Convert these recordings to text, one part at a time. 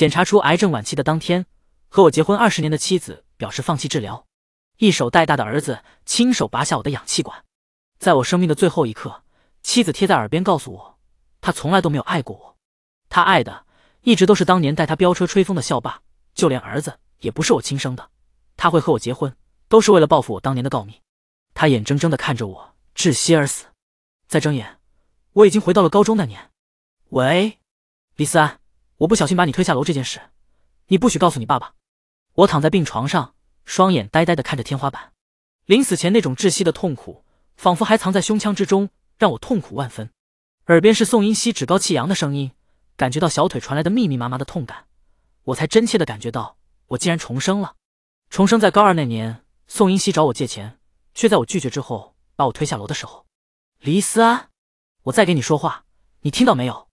检查出癌症晚期的当天，和我结婚二十年的妻子表示放弃治疗，一手带大的儿子亲手拔下我的氧气管，在我生命的最后一刻，妻子贴在耳边告诉我，他从来都没有爱过我，他爱的一直都是当年带他飙车吹风的校霸，就连儿子也不是我亲生的，他会和我结婚都是为了报复我当年的告密，他眼睁睁地看着我窒息而死，再睁眼，我已经回到了高中那年，喂，李思安。我不小心把你推下楼这件事，你不许告诉你爸爸。我躺在病床上，双眼呆呆的看着天花板，临死前那种窒息的痛苦仿佛还藏在胸腔之中，让我痛苦万分。耳边是宋英熙趾高气扬的声音，感觉到小腿传来的密密麻麻的痛感，我才真切的感觉到，我竟然重生了。重生在高二那年，宋英熙找我借钱，却在我拒绝之后把我推下楼的时候。黎思安，我在给你说话，你听到没有？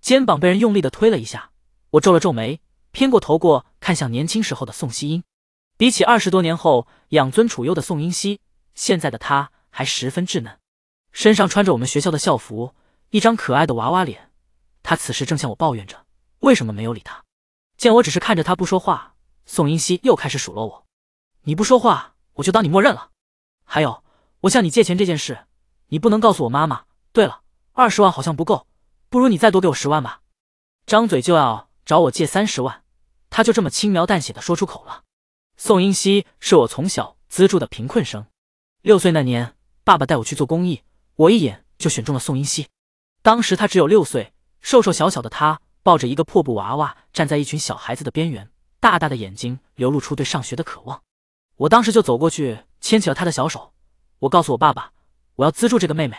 肩膀被人用力的推了一下。我皱了皱眉，偏过头过看向年轻时候的宋希英。比起二十多年后养尊处优的宋英熙，现在的她还十分稚嫩，身上穿着我们学校的校服，一张可爱的娃娃脸。她此时正向我抱怨着为什么没有理她。见我只是看着她不说话，宋英熙又开始数落我：“你不说话，我就当你默认了。还有，我向你借钱这件事，你不能告诉我妈妈。对了，二十万好像不够，不如你再多给我十万吧。”张嘴就要。找我借三十万，他就这么轻描淡写的说出口了。宋英熙是我从小资助的贫困生，六岁那年，爸爸带我去做公益，我一眼就选中了宋英熙。当时他只有六岁，瘦瘦小小的他抱着一个破布娃娃，站在一群小孩子的边缘，大大的眼睛流露出对上学的渴望。我当时就走过去牵起了他的小手，我告诉我爸爸，我要资助这个妹妹。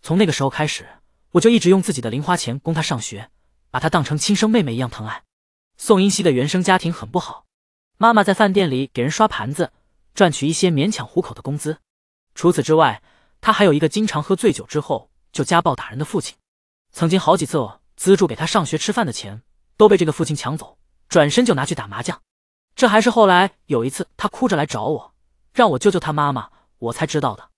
从那个时候开始，我就一直用自己的零花钱供她上学。把她当成亲生妹妹一样疼爱。宋英熙的原生家庭很不好，妈妈在饭店里给人刷盘子，赚取一些勉强糊口的工资。除此之外，她还有一个经常喝醉酒之后就家暴打人的父亲。曾经好几次资助给她上学吃饭的钱都被这个父亲抢走，转身就拿去打麻将。这还是后来有一次她哭着来找我，让我救救她妈妈，我才知道的。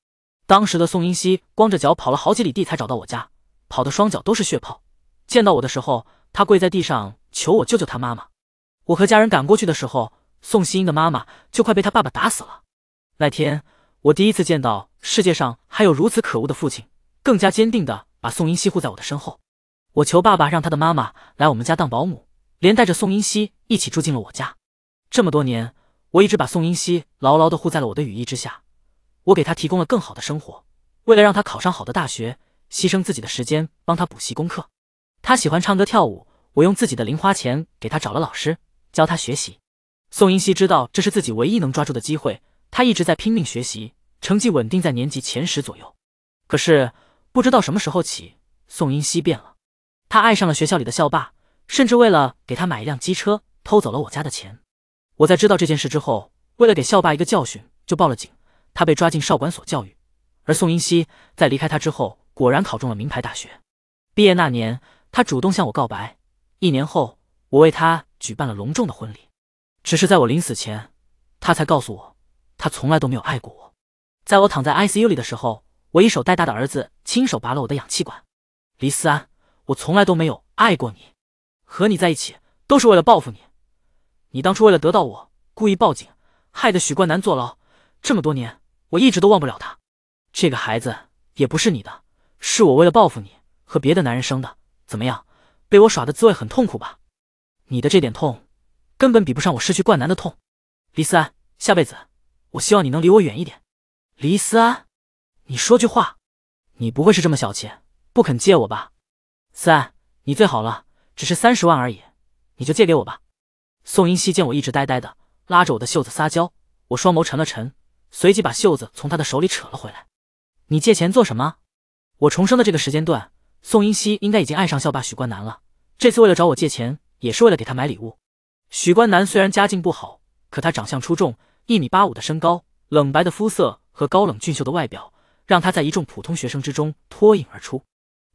当时的宋英熙光着脚跑了好几里地才找到我家，跑的双脚都是血泡。见到我的时候，他跪在地上求我救救他妈妈。我和家人赶过去的时候，宋希英的妈妈就快被他爸爸打死了。那天，我第一次见到世界上还有如此可恶的父亲，更加坚定的把宋英熙护在我的身后。我求爸爸让他的妈妈来我们家当保姆，连带着宋英熙一起住进了我家。这么多年，我一直把宋英熙牢牢的护在了我的羽翼之下。我给他提供了更好的生活，为了让他考上好的大学，牺牲自己的时间帮他补习功课。他喜欢唱歌跳舞，我用自己的零花钱给他找了老师教他学习。宋英熙知道这是自己唯一能抓住的机会，他一直在拼命学习，成绩稳定在年级前十左右。可是不知道什么时候起，宋英熙变了，他爱上了学校里的校霸，甚至为了给他买一辆机车，偷走了我家的钱。我在知道这件事之后，为了给校霸一个教训，就报了警，他被抓进少管所教育。而宋英熙在离开他之后，果然考中了名牌大学，毕业那年。他主动向我告白，一年后，我为他举办了隆重的婚礼。只是在我临死前，他才告诉我，他从来都没有爱过我。在我躺在 ICU 里的时候，我一手带大的儿子亲手拔了我的氧气管。黎思安，我从来都没有爱过你，和你在一起都是为了报复你。你当初为了得到我，故意报警，害得许冠南坐牢。这么多年，我一直都忘不了他。这个孩子也不是你的，是我为了报复你和别的男人生的。怎么样，被我耍的滋味很痛苦吧？你的这点痛，根本比不上我失去冠南的痛。李思安，下辈子我希望你能离我远一点。李思安，你说句话，你不会是这么小气，不肯借我吧？思安，你最好了，只是三十万而已，你就借给我吧。宋英熙见我一直呆呆的，拉着我的袖子撒娇，我双眸沉了沉，随即把袖子从他的手里扯了回来。你借钱做什么？我重生的这个时间段。宋英熙应该已经爱上校霸许冠南了。这次为了找我借钱，也是为了给他买礼物。许冠南虽然家境不好，可他长相出众，一米八五的身高，冷白的肤色和高冷俊秀的外表，让他在一众普通学生之中脱颖而出。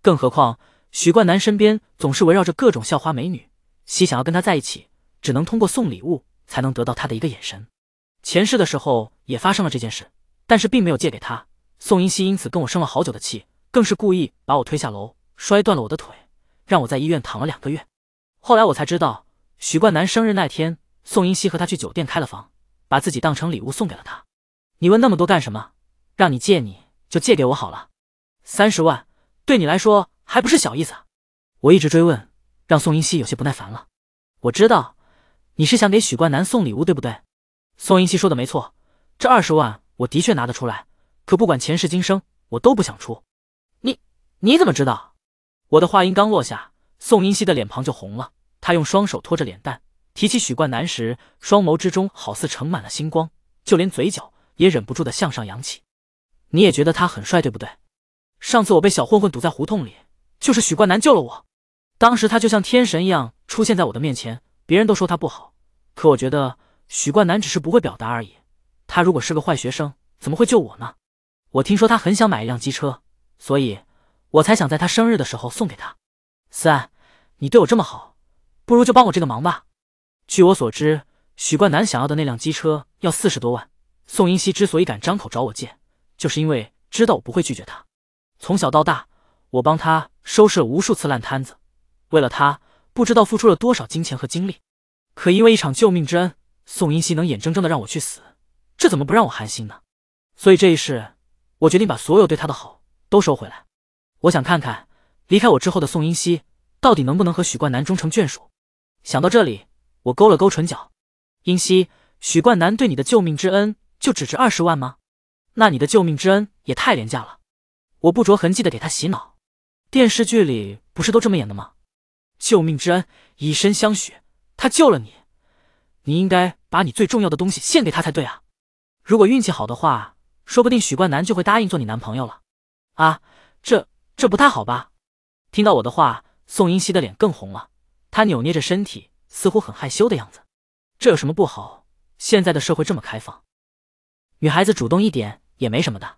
更何况许冠南身边总是围绕着各种校花美女，希想要跟他在一起，只能通过送礼物才能得到他的一个眼神。前世的时候也发生了这件事，但是并没有借给他。宋英熙因此跟我生了好久的气，更是故意把我推下楼。摔断了我的腿，让我在医院躺了两个月。后来我才知道，许冠南生日那天，宋英熙和他去酒店开了房，把自己当成礼物送给了他。你问那么多干什么？让你借你就借给我好了，三十万对你来说还不是小意思。我一直追问，让宋英熙有些不耐烦了。我知道你是想给许冠南送礼物，对不对？宋英熙说的没错，这二十万我的确拿得出来，可不管前世今生，我都不想出。你你怎么知道？我的话音刚落下，宋英熙的脸庞就红了。他用双手托着脸蛋，提起许冠南时，双眸之中好似盛满了星光，就连嘴角也忍不住的向上扬起。你也觉得他很帅，对不对？上次我被小混混堵在胡同里，就是许冠南救了我。当时他就像天神一样出现在我的面前。别人都说他不好，可我觉得许冠南只是不会表达而已。他如果是个坏学生，怎么会救我呢？我听说他很想买一辆机车，所以。我才想在他生日的时候送给他。三，你对我这么好，不如就帮我这个忙吧。据我所知，许冠南想要的那辆机车要四十多万。宋英熙之所以敢张口找我借，就是因为知道我不会拒绝他。从小到大，我帮他收拾了无数次烂摊子，为了他不知道付出了多少金钱和精力。可因为一场救命之恩，宋英熙能眼睁睁的让我去死，这怎么不让我寒心呢？所以这一世，我决定把所有对他的好都收回来。我想看看离开我之后的宋英熙到底能不能和许冠南终成眷属。想到这里，我勾了勾唇角。英熙，许冠南对你的救命之恩就只值二十万吗？那你的救命之恩也太廉价了。我不着痕迹的给他洗脑。电视剧里不是都这么演的吗？救命之恩，以身相许。他救了你，你应该把你最重要的东西献给他才对啊。如果运气好的话，说不定许冠南就会答应做你男朋友了。啊，这。这不太好吧？听到我的话，宋英熙的脸更红了。她扭捏着身体，似乎很害羞的样子。这有什么不好？现在的社会这么开放，女孩子主动一点也没什么的。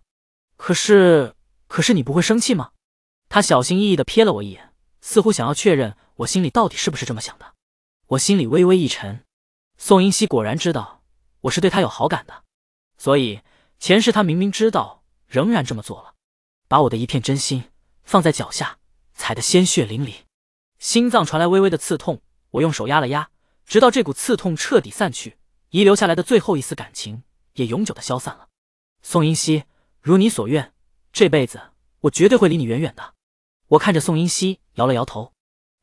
可是，可是你不会生气吗？她小心翼翼地瞥了我一眼，似乎想要确认我心里到底是不是这么想的。我心里微微一沉。宋英熙果然知道我是对她有好感的，所以前世她明明知道，仍然这么做了，把我的一片真心。放在脚下，踩得鲜血淋漓，心脏传来微微的刺痛。我用手压了压，直到这股刺痛彻底散去，遗留下来的最后一丝感情也永久的消散了。宋英熙，如你所愿，这辈子我绝对会离你远远的。我看着宋英熙摇了摇头。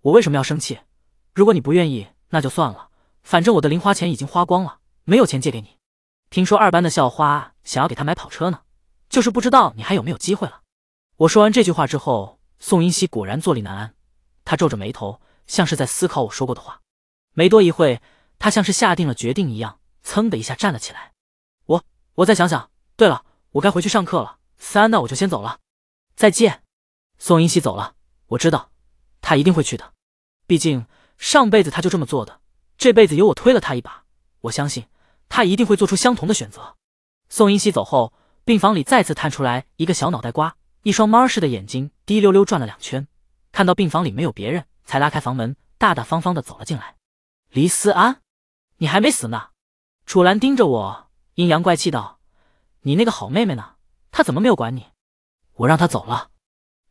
我为什么要生气？如果你不愿意，那就算了。反正我的零花钱已经花光了，没有钱借给你。听说二班的校花想要给他买跑车呢，就是不知道你还有没有机会了。我说完这句话之后，宋英熙果然坐立难安，他皱着眉头，像是在思考我说过的话。没多一会，他像是下定了决定一样，噌的一下站了起来。我我再想想，对了，我该回去上课了。三，那我就先走了，再见。宋英熙走了，我知道，他一定会去的。毕竟上辈子他就这么做的，这辈子由我推了他一把，我相信他一定会做出相同的选择。宋英熙走后，病房里再次探出来一个小脑袋瓜。一双猫似的眼睛滴溜溜转了两圈，看到病房里没有别人，才拉开房门，大大方方的走了进来。黎思安，你还没死呢！楚兰盯着我，阴阳怪气道：“你那个好妹妹呢？她怎么没有管你？”我让她走了。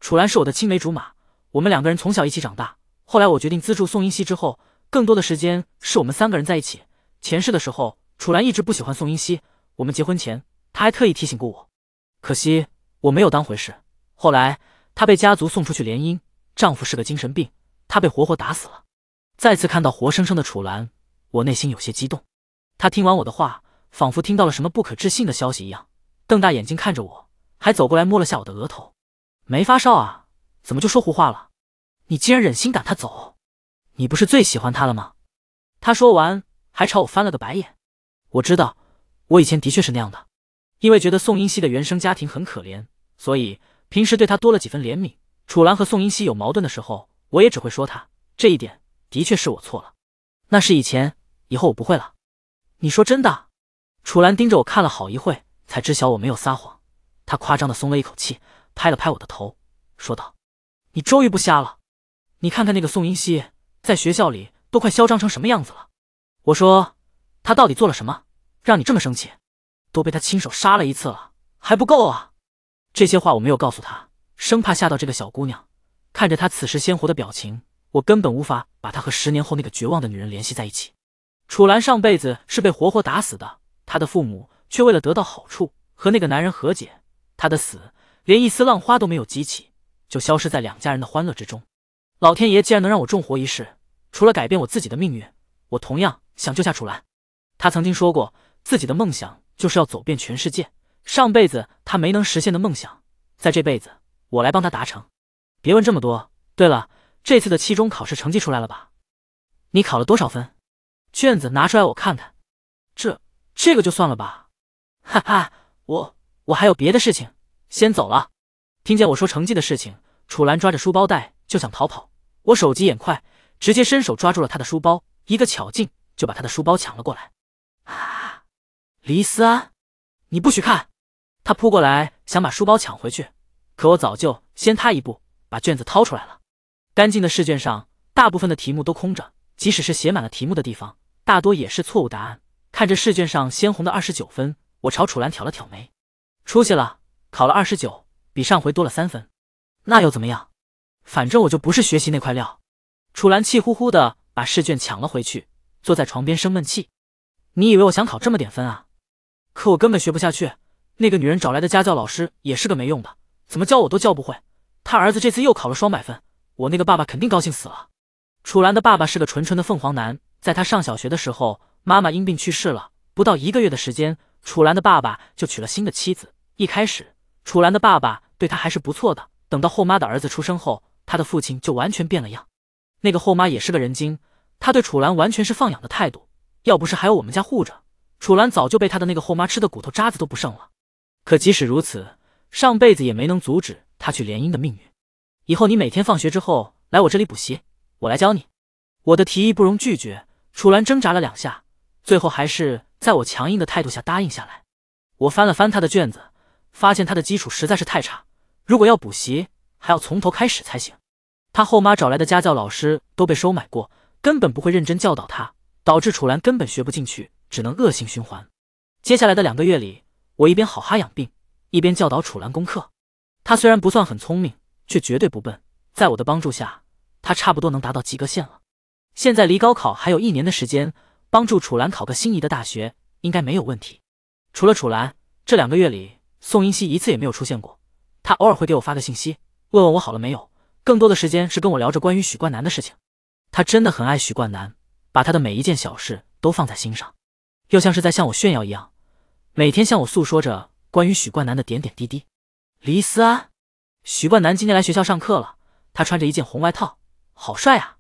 楚兰是我的青梅竹马，我们两个人从小一起长大。后来我决定资助宋英熙之后，更多的时间是我们三个人在一起。前世的时候，楚兰一直不喜欢宋英熙。我们结婚前，她还特意提醒过我。可惜。我没有当回事。后来她被家族送出去联姻，丈夫是个精神病，她被活活打死了。再次看到活生生的楚岚，我内心有些激动。她听完我的话，仿佛听到了什么不可置信的消息一样，瞪大眼睛看着我，还走过来摸了下我的额头，没发烧啊？怎么就说胡话了？你竟然忍心赶她走？你不是最喜欢她了吗？她说完还朝我翻了个白眼。我知道，我以前的确是那样的，因为觉得宋英熙的原生家庭很可怜。所以平时对他多了几分怜悯。楚兰和宋英熙有矛盾的时候，我也只会说他这一点，的确是我错了。那是以前，以后我不会了。你说真的？楚兰盯着我看了好一会才知晓我没有撒谎。他夸张的松了一口气，拍了拍我的头，说道：“你终于不瞎了。你看看那个宋英熙，在学校里都快嚣张成什么样子了。”我说：“他到底做了什么，让你这么生气？都被他亲手杀了一次了，还不够啊？”这些话我没有告诉她，生怕吓到这个小姑娘。看着她此时鲜活的表情，我根本无法把她和十年后那个绝望的女人联系在一起。楚兰上辈子是被活活打死的，她的父母却为了得到好处和那个男人和解，她的死连一丝浪花都没有激起，就消失在两家人的欢乐之中。老天爷既然能让我重活一世，除了改变我自己的命运，我同样想救下楚兰。她曾经说过，自己的梦想就是要走遍全世界。上辈子他没能实现的梦想，在这辈子我来帮他达成。别问这么多。对了，这次的期中考试成绩出来了吧？你考了多少分？卷子拿出来我看看。这……这个就算了吧。哈哈，我……我还有别的事情，先走了。听见我说成绩的事情，楚岚抓着书包带就想逃跑。我手疾眼快，直接伸手抓住了他的书包，一个巧劲就把他的书包抢了过来。啊！黎思安，你不许看！他扑过来想把书包抢回去，可我早就先他一步把卷子掏出来了。干净的试卷上，大部分的题目都空着，即使是写满了题目的地方，大多也是错误答案。看着试卷上鲜红的二十九分，我朝楚岚挑了挑眉：“出息了，考了二十九，比上回多了三分。那又怎么样？反正我就不是学习那块料。”楚岚气呼呼的把试卷抢了回去，坐在床边生闷气：“你以为我想考这么点分啊？可我根本学不下去。”那个女人找来的家教老师也是个没用的，怎么教我都教不会。他儿子这次又考了双百分，我那个爸爸肯定高兴死了。楚兰的爸爸是个纯纯的凤凰男，在他上小学的时候，妈妈因病去世了，不到一个月的时间，楚兰的爸爸就娶了新的妻子。一开始，楚兰的爸爸对他还是不错的，等到后妈的儿子出生后，他的父亲就完全变了样。那个后妈也是个人精，她对楚兰完全是放养的态度，要不是还有我们家护着，楚兰早就被他的那个后妈吃的骨头渣子都不剩了。可即使如此，上辈子也没能阻止他去联姻的命运。以后你每天放学之后来我这里补习，我来教你。我的提议不容拒绝。楚岚挣扎了两下，最后还是在我强硬的态度下答应下来。我翻了翻他的卷子，发现他的基础实在是太差，如果要补习，还要从头开始才行。他后妈找来的家教老师都被收买过，根本不会认真教导他，导致楚岚根本学不进去，只能恶性循环。接下来的两个月里。我一边好好养病，一边教导楚岚功课。他虽然不算很聪明，却绝对不笨。在我的帮助下，他差不多能达到及格线了。现在离高考还有一年的时间，帮助楚岚考个心仪的大学应该没有问题。除了楚岚，这两个月里，宋英熙一次也没有出现过。他偶尔会给我发个信息，问问我好了没有。更多的时间是跟我聊着关于许冠南的事情。他真的很爱许冠南，把他的每一件小事都放在心上，又像是在向我炫耀一样。每天向我诉说着关于许冠南的点点滴滴。黎思安，许冠南今天来学校上课了，他穿着一件红外套，好帅啊！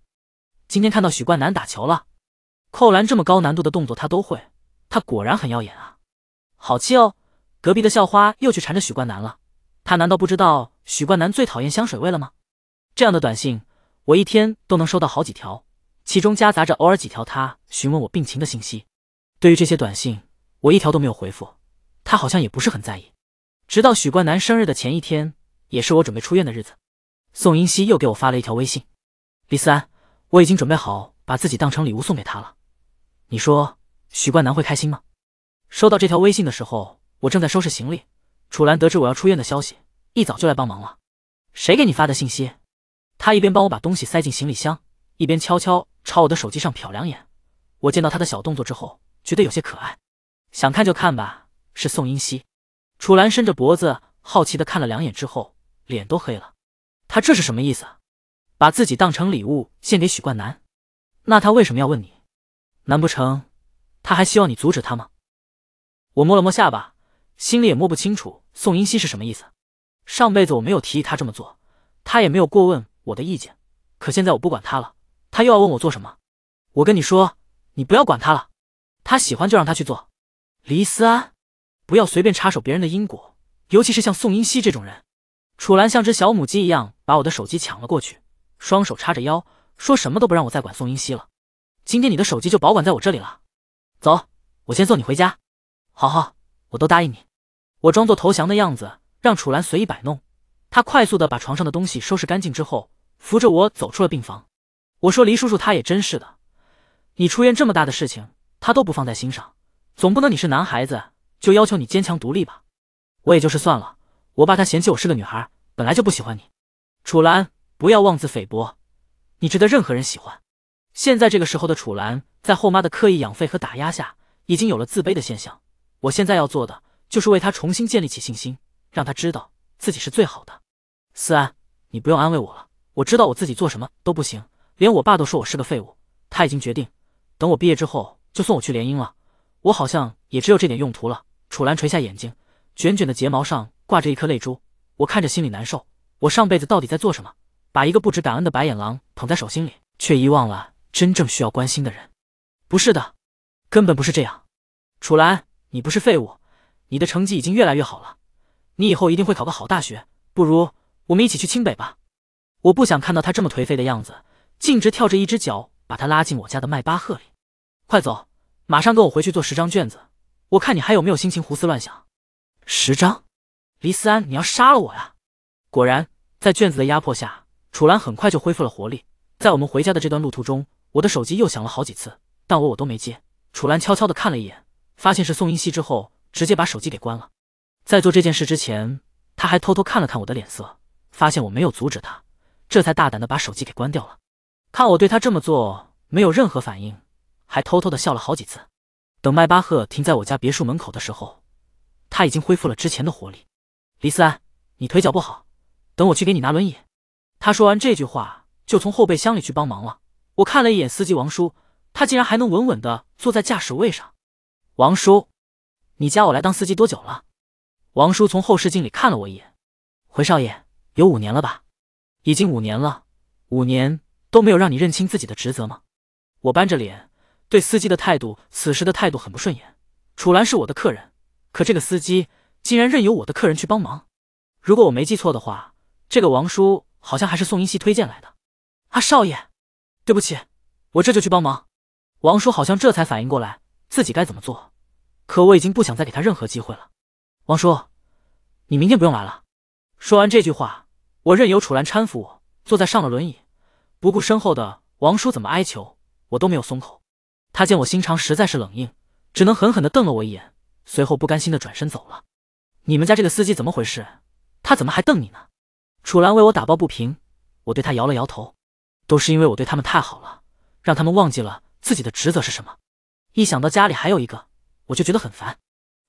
今天看到许冠南打球了，扣篮这么高难度的动作他都会，他果然很耀眼啊！好气哦，隔壁的校花又去缠着许冠南了，他难道不知道许冠南最讨厌香水味了吗？这样的短信我一天都能收到好几条，其中夹杂着偶尔几条他询问我病情的信息。对于这些短信。我一条都没有回复，他好像也不是很在意。直到许冠南生日的前一天，也是我准备出院的日子，宋英熙又给我发了一条微信：“李三，我已经准备好把自己当成礼物送给他了，你说许冠南会开心吗？”收到这条微信的时候，我正在收拾行李，楚兰得知我要出院的消息，一早就来帮忙了。谁给你发的信息？他一边帮我把东西塞进行李箱，一边悄悄朝我的手机上瞟两眼。我见到他的小动作之后，觉得有些可爱。想看就看吧。是宋英熙，楚岚伸着脖子，好奇的看了两眼之后，脸都黑了。他这是什么意思？把自己当成礼物献给许冠南？那他为什么要问你？难不成他还希望你阻止他吗？我摸了摸下巴，心里也摸不清楚宋英熙是什么意思。上辈子我没有提议他这么做，他也没有过问我的意见。可现在我不管他了，他又要问我做什么？我跟你说，你不要管他了，他喜欢就让他去做。黎思安，不要随便插手别人的因果，尤其是像宋英熙这种人。楚岚像只小母鸡一样把我的手机抢了过去，双手叉着腰，说什么都不让我再管宋英熙了。今天你的手机就保管在我这里了。走，我先送你回家。好好，我都答应你。我装作投降的样子，让楚岚随意摆弄。他快速的把床上的东西收拾干净之后，扶着我走出了病房。我说：黎叔叔他也真是的，你出院这么大的事情，他都不放在心上。总不能你是男孩子就要求你坚强独立吧？我也就是算了，我爸他嫌弃我是个女孩，本来就不喜欢你。楚兰，不要妄自菲薄，你值得任何人喜欢。现在这个时候的楚兰，在后妈的刻意养废和打压下，已经有了自卑的现象。我现在要做的就是为她重新建立起信心，让她知道自己是最好的。思安，你不用安慰我了，我知道我自己做什么都不行，连我爸都说我是个废物，他已经决定等我毕业之后就送我去联姻了。我好像也只有这点用途了。楚兰垂下眼睛，卷卷的睫毛上挂着一颗泪珠，我看着心里难受。我上辈子到底在做什么？把一个不知感恩的白眼狼捧在手心里，却遗忘了真正需要关心的人。不是的，根本不是这样。楚兰，你不是废物，你的成绩已经越来越好了，你以后一定会考个好大学。不如我们一起去清北吧。我不想看到他这么颓废的样子，径直跳着一只脚把他拉进我家的迈巴赫里，快走。马上跟我回去做十张卷子，我看你还有没有心情胡思乱想。十张，黎思安，你要杀了我呀！果然，在卷子的压迫下，楚岚很快就恢复了活力。在我们回家的这段路途中，我的手机又响了好几次，但我我都没接。楚岚悄悄地看了一眼，发现是宋英熙之后，直接把手机给关了。在做这件事之前，他还偷偷看了看我的脸色，发现我没有阻止他，这才大胆地把手机给关掉了。看我对他这么做没有任何反应。还偷偷的笑了好几次。等迈巴赫停在我家别墅门口的时候，他已经恢复了之前的活力。李三，你腿脚不好，等我去给你拿轮椅。他说完这句话，就从后备箱里去帮忙了。我看了一眼司机王叔，他竟然还能稳稳的坐在驾驶位上。王叔，你加我来当司机多久了？王叔从后视镜里看了我一眼，回少爷，有五年了吧？已经五年了，五年都没有让你认清自己的职责吗？我扳着脸。对司机的态度，此时的态度很不顺眼。楚岚是我的客人，可这个司机竟然任由我的客人去帮忙。如果我没记错的话，这个王叔好像还是宋英熙推荐来的。啊，少爷，对不起，我这就去帮忙。王叔好像这才反应过来自己该怎么做，可我已经不想再给他任何机会了。王叔，你明天不用来了。说完这句话，我任由楚岚搀扶我坐在上了轮椅，不顾身后的王叔怎么哀求，我都没有松口。他见我心肠实在是冷硬，只能狠狠地瞪了我一眼，随后不甘心地转身走了。你们家这个司机怎么回事？他怎么还瞪你呢？楚岚为我打抱不平，我对他摇了摇头。都是因为我对他们太好了，让他们忘记了自己的职责是什么。一想到家里还有一个，我就觉得很烦。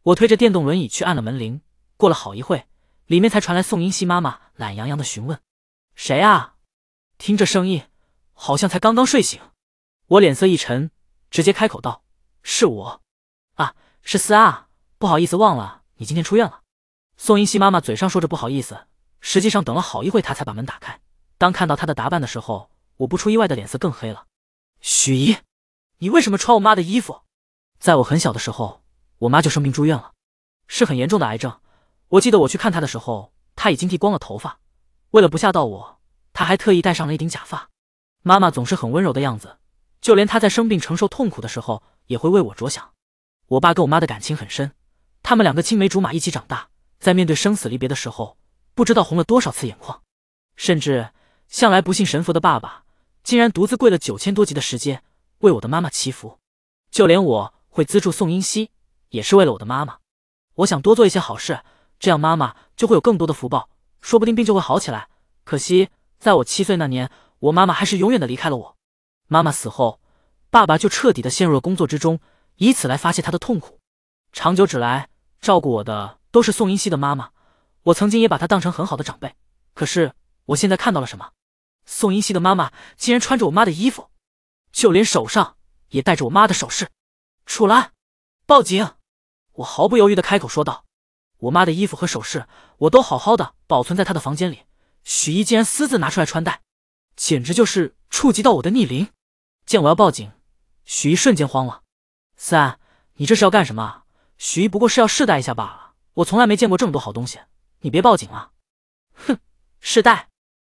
我推着电动轮椅去按了门铃，过了好一会，里面才传来宋英熙妈妈懒洋洋的询问：“谁啊？”听这声音，好像才刚刚睡醒。我脸色一沉。直接开口道：“是我，啊，是思阿，不好意思，忘了你今天出院了。”宋英熙妈妈嘴上说着不好意思，实际上等了好一会，她才把门打开。当看到她的打扮的时候，我不出意外的脸色更黑了。许姨，你为什么穿我妈的衣服？在我很小的时候，我妈就生病住院了，是很严重的癌症。我记得我去看她的时候，她已经剃光了头发，为了不吓到我，她还特意戴上了一顶假发。妈妈总是很温柔的样子。就连他在生病承受痛苦的时候，也会为我着想。我爸跟我妈的感情很深，他们两个青梅竹马一起长大，在面对生死离别的时候，不知道红了多少次眼眶。甚至向来不信神佛的爸爸，竟然独自跪了九千多级的时间为我的妈妈祈福。就连我会资助宋英熙，也是为了我的妈妈。我想多做一些好事，这样妈妈就会有更多的福报，说不定病就会好起来。可惜，在我七岁那年，我妈妈还是永远的离开了我。妈妈死后，爸爸就彻底的陷入了工作之中，以此来发泄他的痛苦。长久之来，照顾我的都是宋英熙的妈妈，我曾经也把她当成很好的长辈。可是我现在看到了什么？宋英熙的妈妈竟然穿着我妈的衣服，就连手上也戴着我妈的首饰。楚兰，报警！我毫不犹豫的开口说道：“我妈的衣服和首饰，我都好好的保存在她的房间里。许一竟然私自拿出来穿戴，简直就是触及到我的逆鳞。”见我要报警，许一瞬间慌了。思安，你这是要干什么？许一不过是要试戴一下罢了。我从来没见过这么多好东西，你别报警了。哼，试戴，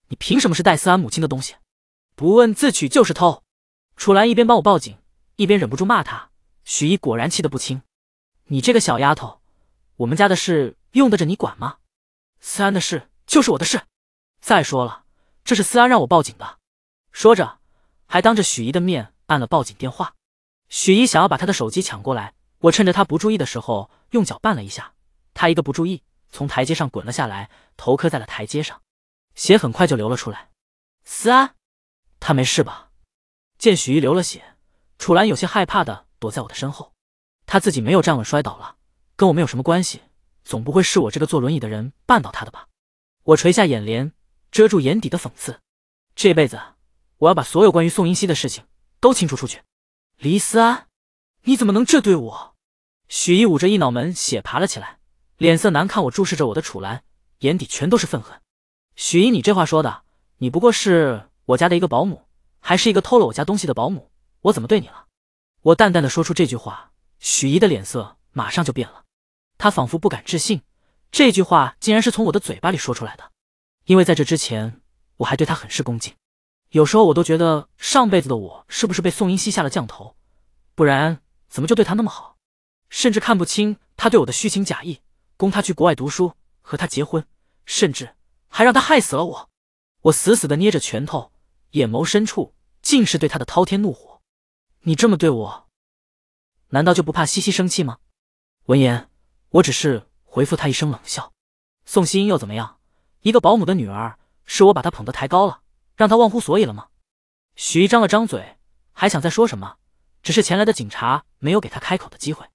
你凭什么是戴思安母亲的东西？不问自取就是偷。楚兰一边帮我报警，一边忍不住骂他。许一果然气得不轻。你这个小丫头，我们家的事用得着你管吗？思安的事就是我的事。再说了，这是思安让我报警的。说着。还当着许姨的面按了报警电话，许姨想要把他的手机抢过来，我趁着他不注意的时候用脚绊了一下，他一个不注意从台阶上滚了下来，头磕在了台阶上，血很快就流了出来。安，他没事吧？见许姨流了血，楚岚有些害怕的躲在我的身后。他自己没有站稳摔倒了，跟我没有什么关系？总不会是我这个坐轮椅的人绊倒他的吧？我垂下眼帘，遮住眼底的讽刺，这辈子。我要把所有关于宋英熙的事情都清除出去，黎思安，你怎么能这对我？许一捂着一脑门血爬了起来，脸色难看。我注视着我的楚岚，眼底全都是愤恨。许一，你这话说的，你不过是我家的一个保姆，还是一个偷了我家东西的保姆，我怎么对你了？我淡淡的说出这句话，许一的脸色马上就变了，他仿佛不敢置信，这句话竟然是从我的嘴巴里说出来的，因为在这之前我还对他很是恭敬。有时候我都觉得上辈子的我是不是被宋英熙下了降头，不然怎么就对他那么好，甚至看不清他对我的虚情假意，供他去国外读书，和他结婚，甚至还让他害死了我。我死死的捏着拳头，眼眸深处尽是对他的滔天怒火。你这么对我，难道就不怕西西生气吗？闻言，我只是回复他一声冷笑。宋熙英又怎么样？一个保姆的女儿，是我把她捧得抬高了。让他忘乎所以了吗？许姨张了张嘴，还想再说什么，只是前来的警察没有给他开口的机会。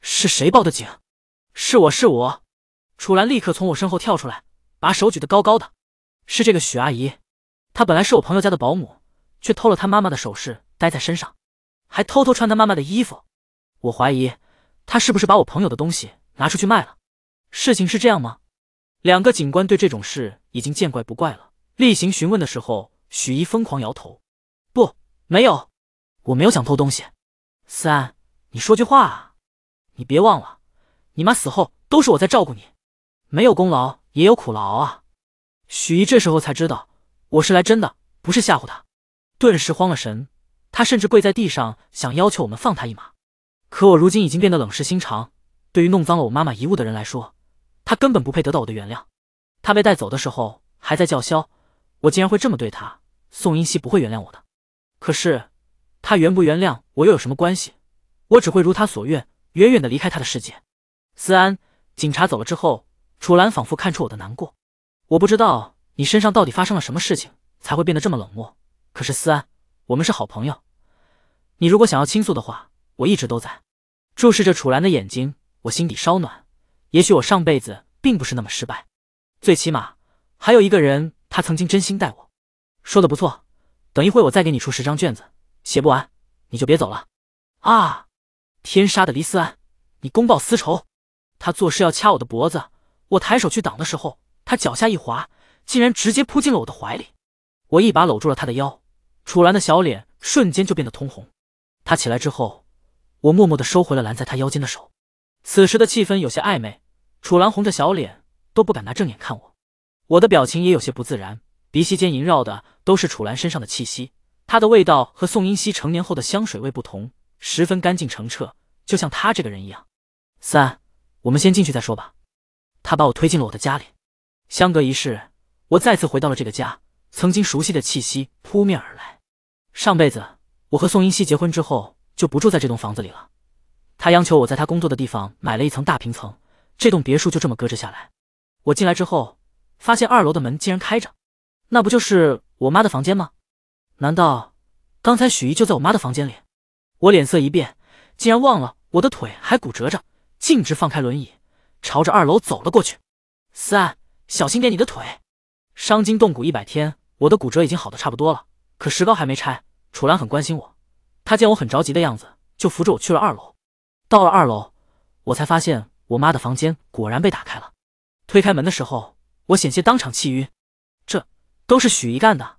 是谁报的警？是我是我。楚兰立刻从我身后跳出来，把手举得高高的。是这个许阿姨，她本来是我朋友家的保姆，却偷了她妈妈的首饰戴在身上，还偷偷穿她妈妈的衣服。我怀疑她是不是把我朋友的东西拿出去卖了？事情是这样吗？两个警官对这种事已经见怪不怪了。例行询问的时候，许一疯狂摇头，不，没有，我没有想偷东西。三，你说句话啊！你别忘了，你妈死后都是我在照顾你，没有功劳也有苦劳啊！许一这时候才知道我是来真的，不是吓唬他，顿时慌了神，他甚至跪在地上想要求我们放他一马。可我如今已经变得冷视心肠，对于弄脏了我妈妈遗物的人来说，他根本不配得到我的原谅。他被带走的时候还在叫嚣。我竟然会这么对他，宋英熙不会原谅我的。可是他原不原谅我又有什么关系？我只会如他所愿，远远的离开他的世界。思安，警察走了之后，楚岚仿佛看出我的难过。我不知道你身上到底发生了什么事情，才会变得这么冷漠。可是思安，我们是好朋友，你如果想要倾诉的话，我一直都在。注视着楚岚的眼睛，我心底稍暖。也许我上辈子并不是那么失败，最起码还有一个人。他曾经真心待我，说的不错。等一会我再给你出十张卷子，写不完你就别走了。啊！天杀的黎思安，你公报私仇！他作势要掐我的脖子，我抬手去挡的时候，他脚下一滑，竟然直接扑进了我的怀里。我一把搂住了他的腰，楚兰的小脸瞬间就变得通红。他起来之后，我默默的收回了拦在他腰间的手。此时的气氛有些暧昧，楚兰红着小脸都不敢拿正眼看我。我的表情也有些不自然，鼻息间萦绕的都是楚岚身上的气息。她的味道和宋英熙成年后的香水味不同，十分干净澄澈，就像他这个人一样。三，我们先进去再说吧。他把我推进了我的家里，相隔一世，我再次回到了这个家，曾经熟悉的气息扑面而来。上辈子我和宋英熙结婚之后，就不住在这栋房子里了。他央求我在他工作的地方买了一层大平层，这栋别墅就这么搁置下来。我进来之后。发现二楼的门竟然开着，那不就是我妈的房间吗？难道刚才许姨就在我妈的房间里？我脸色一变，竟然忘了我的腿还骨折着，径直放开轮椅，朝着二楼走了过去。三，小心点你的腿，伤筋动骨一百天，我的骨折已经好的差不多了，可石膏还没拆。楚岚很关心我，她见我很着急的样子，就扶着我去了二楼。到了二楼，我才发现我妈的房间果然被打开了。推开门的时候。我险些当场气晕，这都是许姨干的。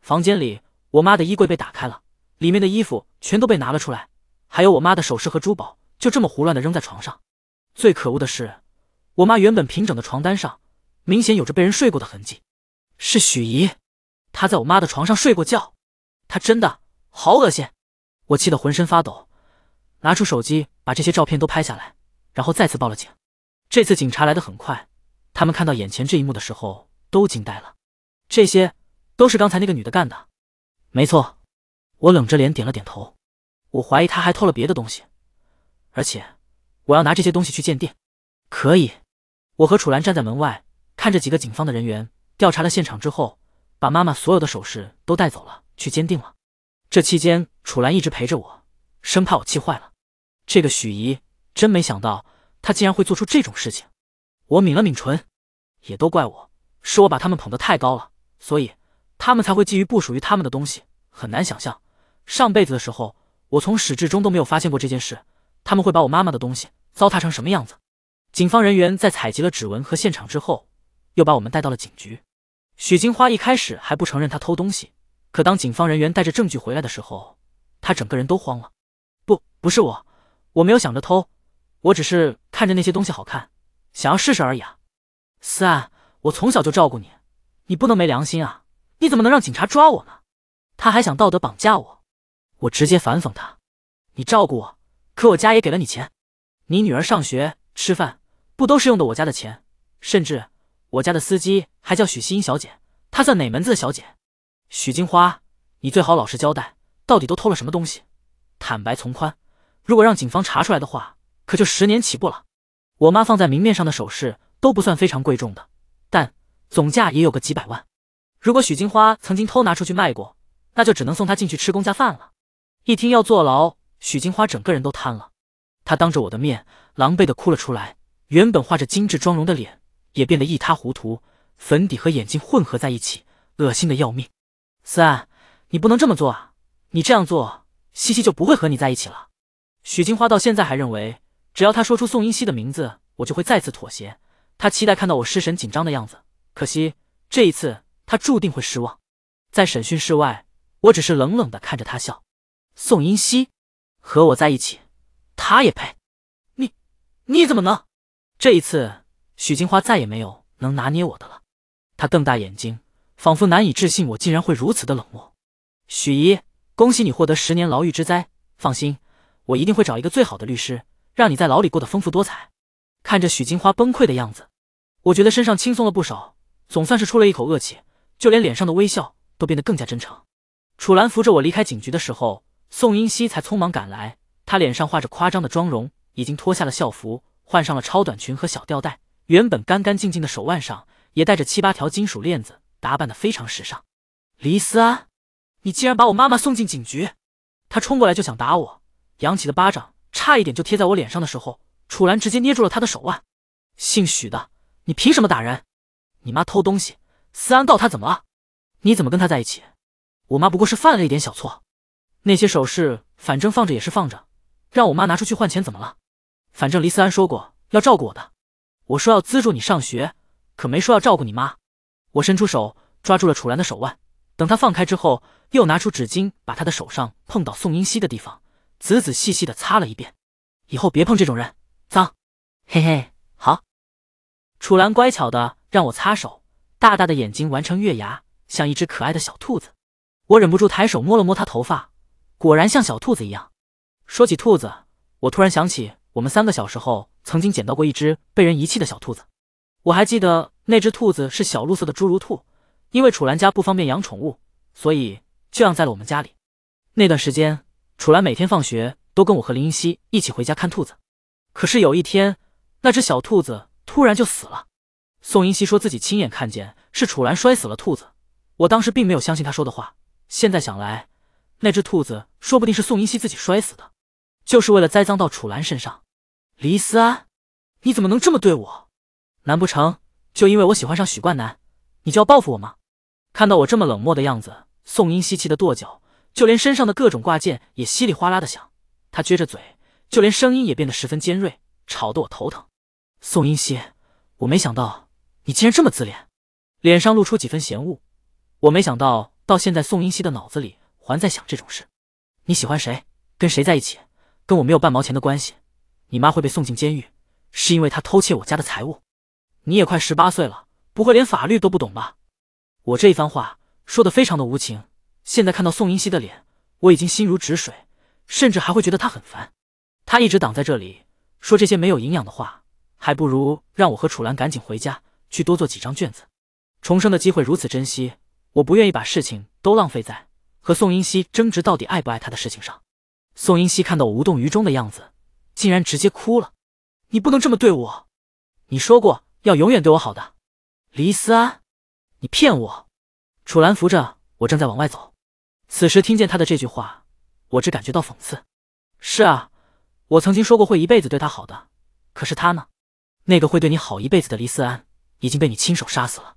房间里，我妈的衣柜被打开了，里面的衣服全都被拿了出来，还有我妈的首饰和珠宝，就这么胡乱的扔在床上。最可恶的是，我妈原本平整的床单上，明显有着被人睡过的痕迹。是许姨，她在我妈的床上睡过觉，她真的好恶心！我气得浑身发抖，拿出手机把这些照片都拍下来，然后再次报了警。这次警察来得很快。他们看到眼前这一幕的时候，都惊呆了。这些，都是刚才那个女的干的。没错，我冷着脸点了点头。我怀疑她还偷了别的东西，而且我要拿这些东西去鉴定。可以。我和楚岚站在门外，看着几个警方的人员调查了现场之后，把妈妈所有的首饰都带走了去鉴定了。这期间，楚岚一直陪着我，生怕我气坏了。这个许姨，真没想到她竟然会做出这种事情。我抿了抿唇，也都怪我，是我把他们捧得太高了，所以他们才会觊觎不属于他们的东西。很难想象，上辈子的时候，我从始至终都没有发现过这件事。他们会把我妈妈的东西糟蹋成什么样子？警方人员在采集了指纹和现场之后，又把我们带到了警局。许金花一开始还不承认她偷东西，可当警方人员带着证据回来的时候，她整个人都慌了。不，不是我，我没有想着偷，我只是看着那些东西好看。想要试试而已啊，思岸，我从小就照顾你，你不能没良心啊！你怎么能让警察抓我呢？他还想道德绑架我，我直接反讽他：你照顾我，可我家也给了你钱，你女儿上学吃饭不都是用的我家的钱？甚至我家的司机还叫许新英小姐，她算哪门子的小姐？许金花，你最好老实交代，到底都偷了什么东西？坦白从宽，如果让警方查出来的话，可就十年起步了。我妈放在明面上的首饰都不算非常贵重的，但总价也有个几百万。如果许金花曾经偷拿出去卖过，那就只能送她进去吃公家饭了。一听要坐牢，许金花整个人都瘫了，她当着我的面狼狈的哭了出来，原本画着精致妆容的脸也变得一塌糊涂，粉底和眼睛混合在一起，恶心的要命。三，你不能这么做啊！你这样做，西西就不会和你在一起了。许金花到现在还认为。只要他说出宋英熙的名字，我就会再次妥协。他期待看到我失神紧张的样子，可惜这一次他注定会失望。在审讯室外，我只是冷冷的看着他笑。宋英熙和我在一起，他也配？你你怎么能？这一次许金花再也没有能拿捏我的了。他瞪大眼睛，仿佛难以置信我竟然会如此的冷漠。许姨，恭喜你获得十年牢狱之灾。放心，我一定会找一个最好的律师。让你在牢里过得丰富多彩。看着许金花崩溃的样子，我觉得身上轻松了不少，总算是出了一口恶气。就连脸上的微笑都变得更加真诚。楚岚扶着我离开警局的时候，宋英熙才匆忙赶来。她脸上画着夸张的妆容，已经脱下了校服，换上了超短裙和小吊带。原本干干净净的手腕上也戴着七八条金属链子，打扮得非常时尚。黎思安，你竟然把我妈妈送进警局！他冲过来就想打我，扬起了巴掌。差一点就贴在我脸上的时候，楚兰直接捏住了他的手腕。姓许的，你凭什么打人？你妈偷东西，思安告他怎么了？你怎么跟他在一起？我妈不过是犯了一点小错，那些首饰反正放着也是放着，让我妈拿出去换钱怎么了？反正黎思安说过要照顾我的，我说要资助你上学，可没说要照顾你妈。我伸出手抓住了楚岚的手腕，等他放开之后，又拿出纸巾把他的手上碰到宋英熙的地方。仔仔细细的擦了一遍，以后别碰这种人，脏。嘿嘿，好。楚兰乖巧的让我擦手，大大的眼睛弯成月牙，像一只可爱的小兔子。我忍不住抬手摸了摸她头发，果然像小兔子一样。说起兔子，我突然想起我们三个小时候曾经捡到过一只被人遗弃的小兔子。我还记得那只兔子是小鹿色的侏儒兔，因为楚兰家不方便养宠物，所以就养在了我们家里。那段时间。楚兰每天放学都跟我和林夕一起回家看兔子，可是有一天，那只小兔子突然就死了。宋英熙说自己亲眼看见是楚兰摔死了兔子，我当时并没有相信他说的话。现在想来，那只兔子说不定是宋英熙自己摔死的，就是为了栽赃到楚兰身上。黎思安，你怎么能这么对我？难不成就因为我喜欢上许冠南，你就要报复我吗？看到我这么冷漠的样子，宋英熙气得跺脚。就连身上的各种挂件也稀里哗啦的响，他撅着嘴，就连声音也变得十分尖锐，吵得我头疼。宋英熙，我没想到你竟然这么自恋，脸上露出几分嫌恶。我没想到到现在，宋英熙的脑子里还在想这种事。你喜欢谁，跟谁在一起，跟我没有半毛钱的关系。你妈会被送进监狱，是因为她偷窃我家的财物。你也快十八岁了，不会连法律都不懂吧？我这一番话说的非常的无情。现在看到宋英熙的脸，我已经心如止水，甚至还会觉得他很烦。他一直挡在这里，说这些没有营养的话，还不如让我和楚兰赶紧回家去多做几张卷子。重生的机会如此珍惜，我不愿意把事情都浪费在和宋英熙争执到底爱不爱他的事情上。宋英熙看到我无动于衷的样子，竟然直接哭了。你不能这么对我，你说过要永远对我好的，黎思安，你骗我！楚兰扶着我正在往外走。此时听见他的这句话，我只感觉到讽刺。是啊，我曾经说过会一辈子对他好的，可是他呢？那个会对你好一辈子的黎思安，已经被你亲手杀死了。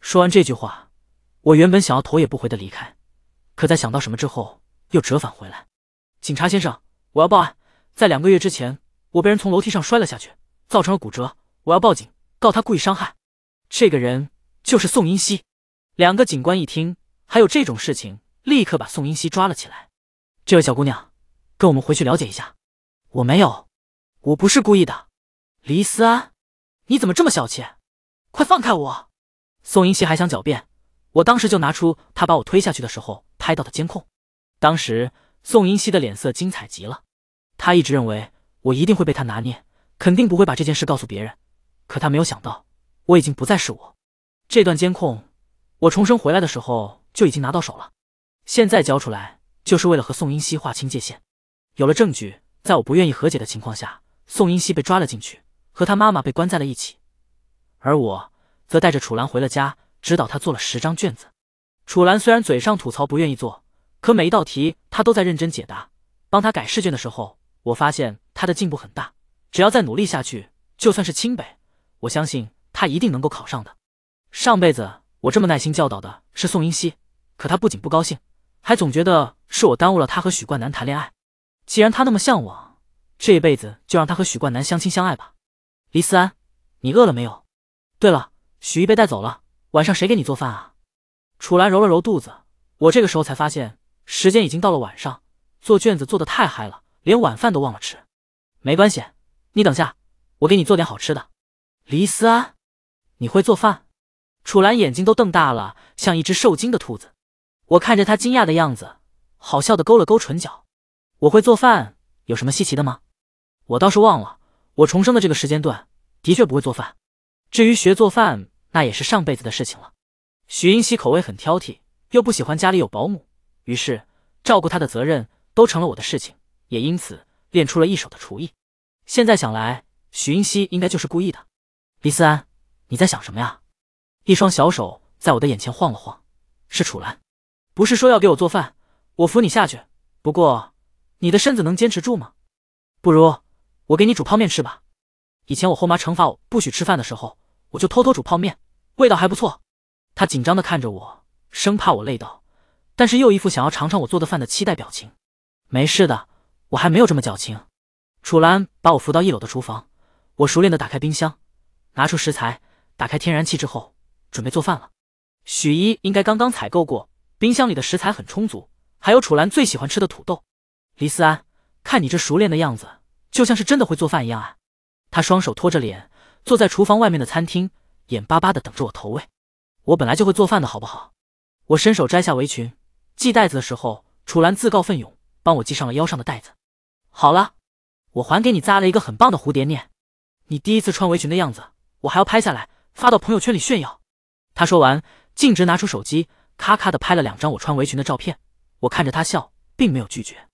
说完这句话，我原本想要头也不回的离开，可在想到什么之后，又折返回来。警察先生，我要报案。在两个月之前，我被人从楼梯上摔了下去，造成了骨折。我要报警，告他故意伤害。这个人就是宋英熙。两个警官一听，还有这种事情？立刻把宋英熙抓了起来。这位小姑娘，跟我们回去了解一下。我没有，我不是故意的。黎思安，你怎么这么小气？快放开我！宋英熙还想狡辩，我当时就拿出他把我推下去的时候拍到的监控。当时宋英熙的脸色精彩极了。他一直认为我一定会被他拿捏，肯定不会把这件事告诉别人。可他没有想到，我已经不再是我。这段监控，我重生回来的时候就已经拿到手了。现在交出来，就是为了和宋英熙划清界限。有了证据，在我不愿意和解的情况下，宋英熙被抓了进去，和他妈妈被关在了一起，而我则带着楚岚回了家，指导他做了十张卷子。楚岚虽然嘴上吐槽不愿意做，可每一道题他都在认真解答。帮他改试卷的时候，我发现他的进步很大，只要再努力下去，就算是清北，我相信他一定能够考上的。上辈子我这么耐心教导的是宋英熙，可他不仅不高兴。还总觉得是我耽误了他和许冠南谈恋爱。既然他那么向往，这一辈子就让他和许冠南相亲相爱吧。黎思安，你饿了没有？对了，许毅被带走了，晚上谁给你做饭啊？楚岚揉了揉肚子，我这个时候才发现时间已经到了晚上，做卷子做的太嗨了，连晚饭都忘了吃。没关系，你等下，我给你做点好吃的。黎思安，你会做饭？楚岚眼睛都瞪大了，像一只受惊的兔子。我看着他惊讶的样子，好笑的勾了勾唇角。我会做饭，有什么稀奇的吗？我倒是忘了，我重生的这个时间段的确不会做饭。至于学做饭，那也是上辈子的事情了。许英熙口味很挑剔，又不喜欢家里有保姆，于是照顾他的责任都成了我的事情，也因此练出了一手的厨艺。现在想来，许英熙应该就是故意的。李思安，你在想什么呀？一双小手在我的眼前晃了晃，是楚兰。不是说要给我做饭，我扶你下去。不过，你的身子能坚持住吗？不如我给你煮泡面吃吧。以前我后妈惩罚我不许吃饭的时候，我就偷偷煮泡面，味道还不错。他紧张的看着我，生怕我累到，但是又一副想要尝尝我做的饭的期待表情。没事的，我还没有这么矫情。楚兰把我扶到一楼的厨房，我熟练的打开冰箱，拿出食材，打开天然气之后，准备做饭了。许一应该刚刚采购过。冰箱里的食材很充足，还有楚岚最喜欢吃的土豆。李思安，看你这熟练的样子，就像是真的会做饭一样啊！他双手托着脸，坐在厨房外面的餐厅，眼巴巴的等着我投喂。我本来就会做饭的好不好？我伸手摘下围裙，系带子的时候，楚岚自告奋勇帮我系上了腰上的带子。好了，我还给你扎了一个很棒的蝴蝶念。你第一次穿围裙的样子，我还要拍下来发到朋友圈里炫耀。他说完，径直拿出手机。咔咔的拍了两张我穿围裙的照片，我看着他笑，并没有拒绝。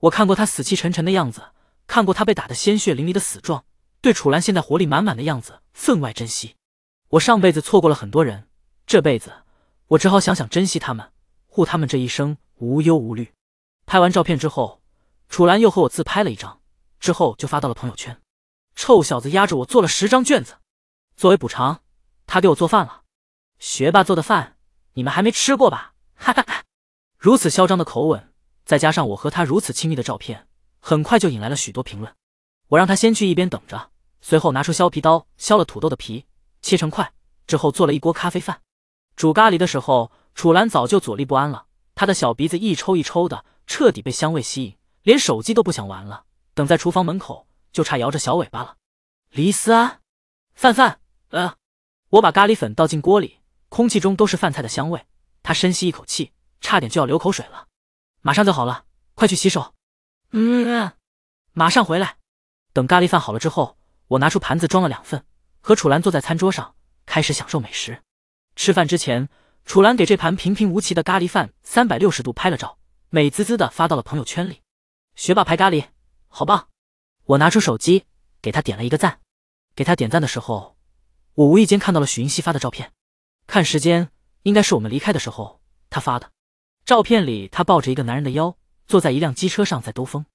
我看过他死气沉沉的样子，看过他被打得鲜血淋漓的死状，对楚岚现在活力满满的样子分外珍惜。我上辈子错过了很多人，这辈子我只好想想珍惜他们，护他们这一生无忧无虑。拍完照片之后，楚岚又和我自拍了一张，之后就发到了朋友圈。臭小子压着我做了十张卷子，作为补偿，他给我做饭了，学霸做的饭。你们还没吃过吧？哈哈哈！如此嚣张的口吻，再加上我和他如此亲密的照片，很快就引来了许多评论。我让他先去一边等着，随后拿出削皮刀削了土豆的皮，切成块，之后做了一锅咖啡饭。煮咖喱的时候，楚兰早就坐立不安了，他的小鼻子一抽一抽的，彻底被香味吸引，连手机都不想玩了，等在厨房门口，就差摇着小尾巴了。黎思安，范范，呃，我把咖喱粉倒进锅里。空气中都是饭菜的香味，他深吸一口气，差点就要流口水了。马上就好了，快去洗手。嗯，马上回来。等咖喱饭好了之后，我拿出盘子装了两份，和楚岚坐在餐桌上开始享受美食。吃饭之前，楚岚给这盘平平无奇的咖喱饭三百六十度拍了照，美滋滋的发到了朋友圈里。学霸牌咖喱，好棒！我拿出手机给他点了一个赞。给他点赞的时候，我无意间看到了许云熙发的照片。看时间，应该是我们离开的时候他发的。照片里，他抱着一个男人的腰，坐在一辆机车上在兜风。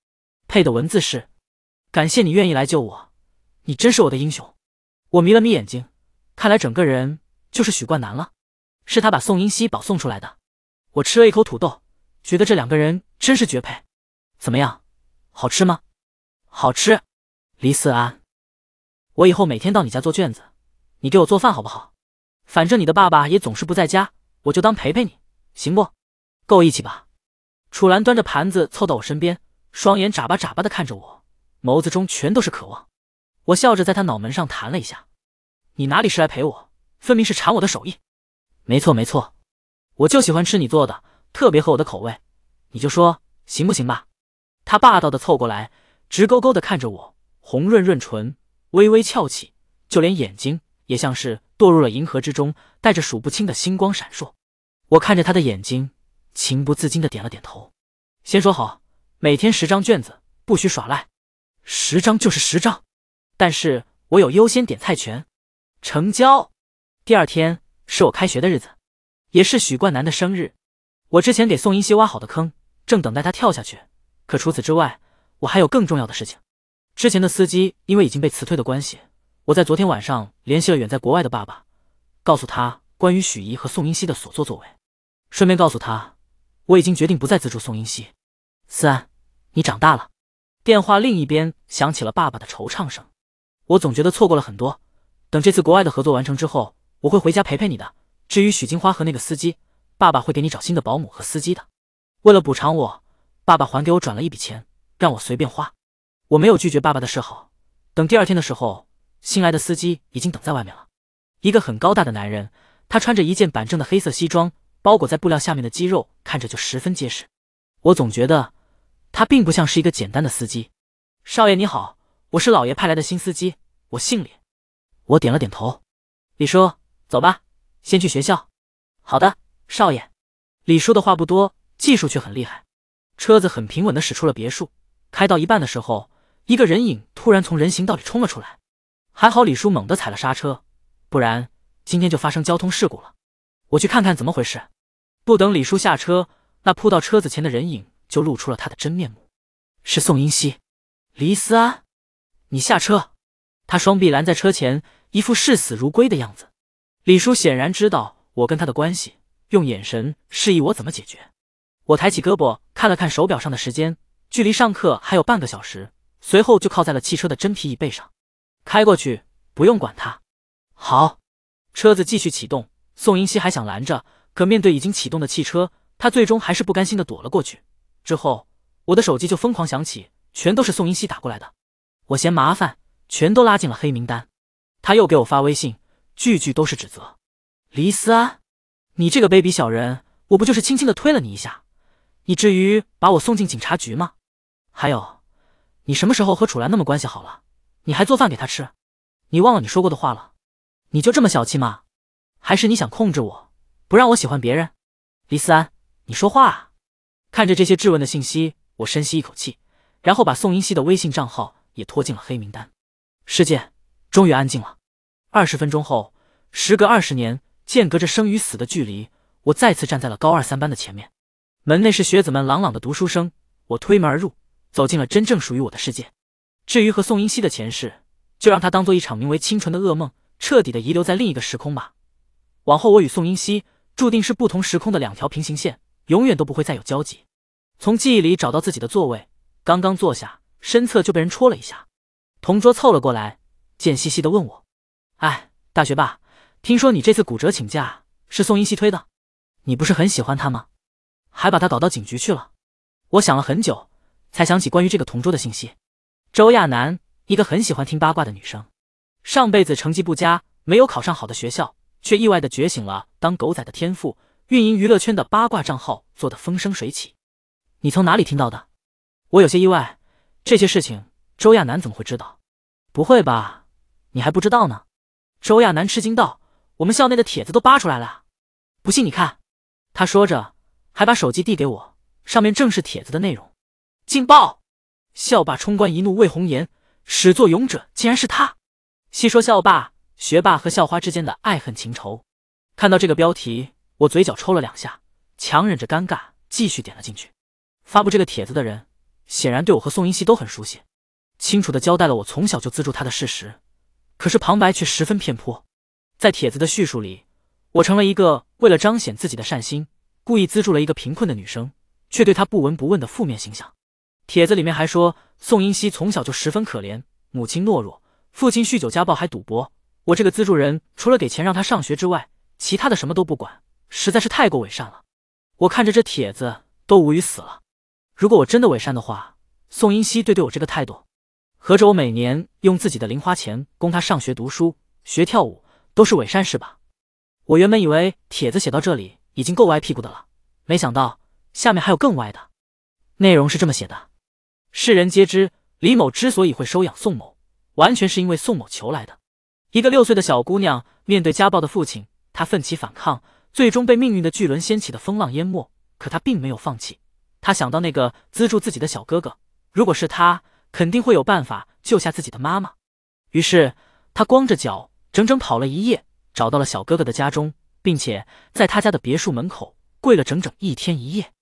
配的文字是：“感谢你愿意来救我，你真是我的英雄。”我眯了眯眼睛，看来整个人就是许冠南了，是他把宋英熙保送出来的。我吃了一口土豆，觉得这两个人真是绝配。怎么样，好吃吗？好吃。黎思安，我以后每天到你家做卷子，你给我做饭好不好？反正你的爸爸也总是不在家，我就当陪陪你，行不？够义气吧？楚兰端着盘子凑到我身边，双眼眨巴眨巴的看着我，眸子中全都是渴望。我笑着在他脑门上弹了一下：“你哪里是来陪我，分明是馋我的手艺。”“没错没错，我就喜欢吃你做的，特别合我的口味。”“你就说行不行吧？”他霸道的凑过来，直勾勾的看着我，红润润唇微微翘起，就连眼睛也像是。落入了银河之中，带着数不清的星光闪烁。我看着他的眼睛，情不自禁的点了点头。先说好，每天十张卷子，不许耍赖。十张就是十张，但是我有优先点菜权。成交。第二天是我开学的日子，也是许冠南的生日。我之前给宋英熙挖好的坑，正等待他跳下去。可除此之外，我还有更重要的事情。之前的司机因为已经被辞退的关系。我在昨天晚上联系了远在国外的爸爸，告诉他关于许姨和宋英熙的所作作为，顺便告诉他我已经决定不再资助宋英熙。思安，你长大了。电话另一边响起了爸爸的惆怅声。我总觉得错过了很多。等这次国外的合作完成之后，我会回家陪陪你的。至于许金花和那个司机，爸爸会给你找新的保姆和司机的。为了补偿我，爸爸还给我转了一笔钱，让我随便花。我没有拒绝爸爸的示好。等第二天的时候。新来的司机已经等在外面了，一个很高大的男人，他穿着一件板正的黑色西装，包裹在布料下面的肌肉看着就十分结实。我总觉得他并不像是一个简单的司机。少爷你好，我是老爷派来的新司机，我姓李。我点了点头。李叔，走吧，先去学校。好的，少爷。李叔的话不多，技术却很厉害。车子很平稳的驶出了别墅，开到一半的时候，一个人影突然从人行道里冲了出来。还好李叔猛地踩了刹车，不然今天就发生交通事故了。我去看看怎么回事。不等李叔下车，那扑到车子前的人影就露出了他的真面目，是宋英熙。黎思安，你下车！他双臂拦在车前，一副视死如归的样子。李叔显然知道我跟他的关系，用眼神示意我怎么解决。我抬起胳膊看了看手表上的时间，距离上课还有半个小时，随后就靠在了汽车的真皮椅背上。开过去，不用管他。好，车子继续启动。宋英熙还想拦着，可面对已经启动的汽车，他最终还是不甘心的躲了过去。之后，我的手机就疯狂响起，全都是宋英熙打过来的。我嫌麻烦，全都拉进了黑名单。他又给我发微信，句句都是指责。黎思安，你这个卑鄙小人！我不就是轻轻的推了你一下，你至于把我送进警察局吗？还有，你什么时候和楚岚那么关系好了？你还做饭给他吃，你忘了你说过的话了？你就这么小气吗？还是你想控制我，不让我喜欢别人？李思安，你说话啊！看着这些质问的信息，我深吸一口气，然后把宋英熙的微信账号也拖进了黑名单。世界终于安静了。二十分钟后，时隔二十年，间隔着生与死的距离，我再次站在了高二三班的前面。门内是学子们朗朗的读书声，我推门而入，走进了真正属于我的世界。至于和宋英熙的前世，就让他当做一场名为清纯的噩梦，彻底的遗留在另一个时空吧。往后我与宋英熙注定是不同时空的两条平行线，永远都不会再有交集。从记忆里找到自己的座位，刚刚坐下，身侧就被人戳了一下。同桌凑了过来，贱兮兮的问我：“哎，大学霸，听说你这次骨折请假是宋英熙推的？你不是很喜欢他吗？还把他搞到警局去了？”我想了很久，才想起关于这个同桌的信息。周亚楠，一个很喜欢听八卦的女生，上辈子成绩不佳，没有考上好的学校，却意外的觉醒了当狗仔的天赋，运营娱乐圈的八卦账号做得风生水起。你从哪里听到的？我有些意外，这些事情周亚楠怎么会知道？不会吧？你还不知道呢？周亚楠吃惊道：“我们校内的帖子都扒出来了，不信你看。”他说着，还把手机递给我，上面正是帖子的内容，劲爆。校霸冲冠一怒为红颜，始作俑者竟然是他。细说校霸、学霸和校花之间的爱恨情仇。看到这个标题，我嘴角抽了两下，强忍着尴尬继续点了进去。发布这个帖子的人显然对我和宋英熙都很熟悉，清楚的交代了我从小就资助他的事实。可是旁白却十分偏颇，在帖子的叙述里，我成了一个为了彰显自己的善心，故意资助了一个贫困的女生，却对她不闻不问的负面形象。帖子里面还说，宋英熙从小就十分可怜，母亲懦弱，父亲酗酒家暴还赌博。我这个资助人除了给钱让他上学之外，其他的什么都不管，实在是太过伪善了。我看着这帖子都无语死了。如果我真的伪善的话，宋英熙对对我这个态度，合着我每年用自己的零花钱供他上学读书、学跳舞都是伪善是吧？我原本以为帖子写到这里已经够歪屁股的了，没想到下面还有更歪的。内容是这么写的。世人皆知，李某之所以会收养宋某，完全是因为宋某求来的。一个六岁的小姑娘面对家暴的父亲，她奋起反抗，最终被命运的巨轮掀起的风浪淹没。可她并没有放弃，她想到那个资助自己的小哥哥，如果是他，肯定会有办法救下自己的妈妈。于是，她光着脚，整整跑了一夜，找到了小哥哥的家中，并且在他家的别墅门口跪了整整一天一夜。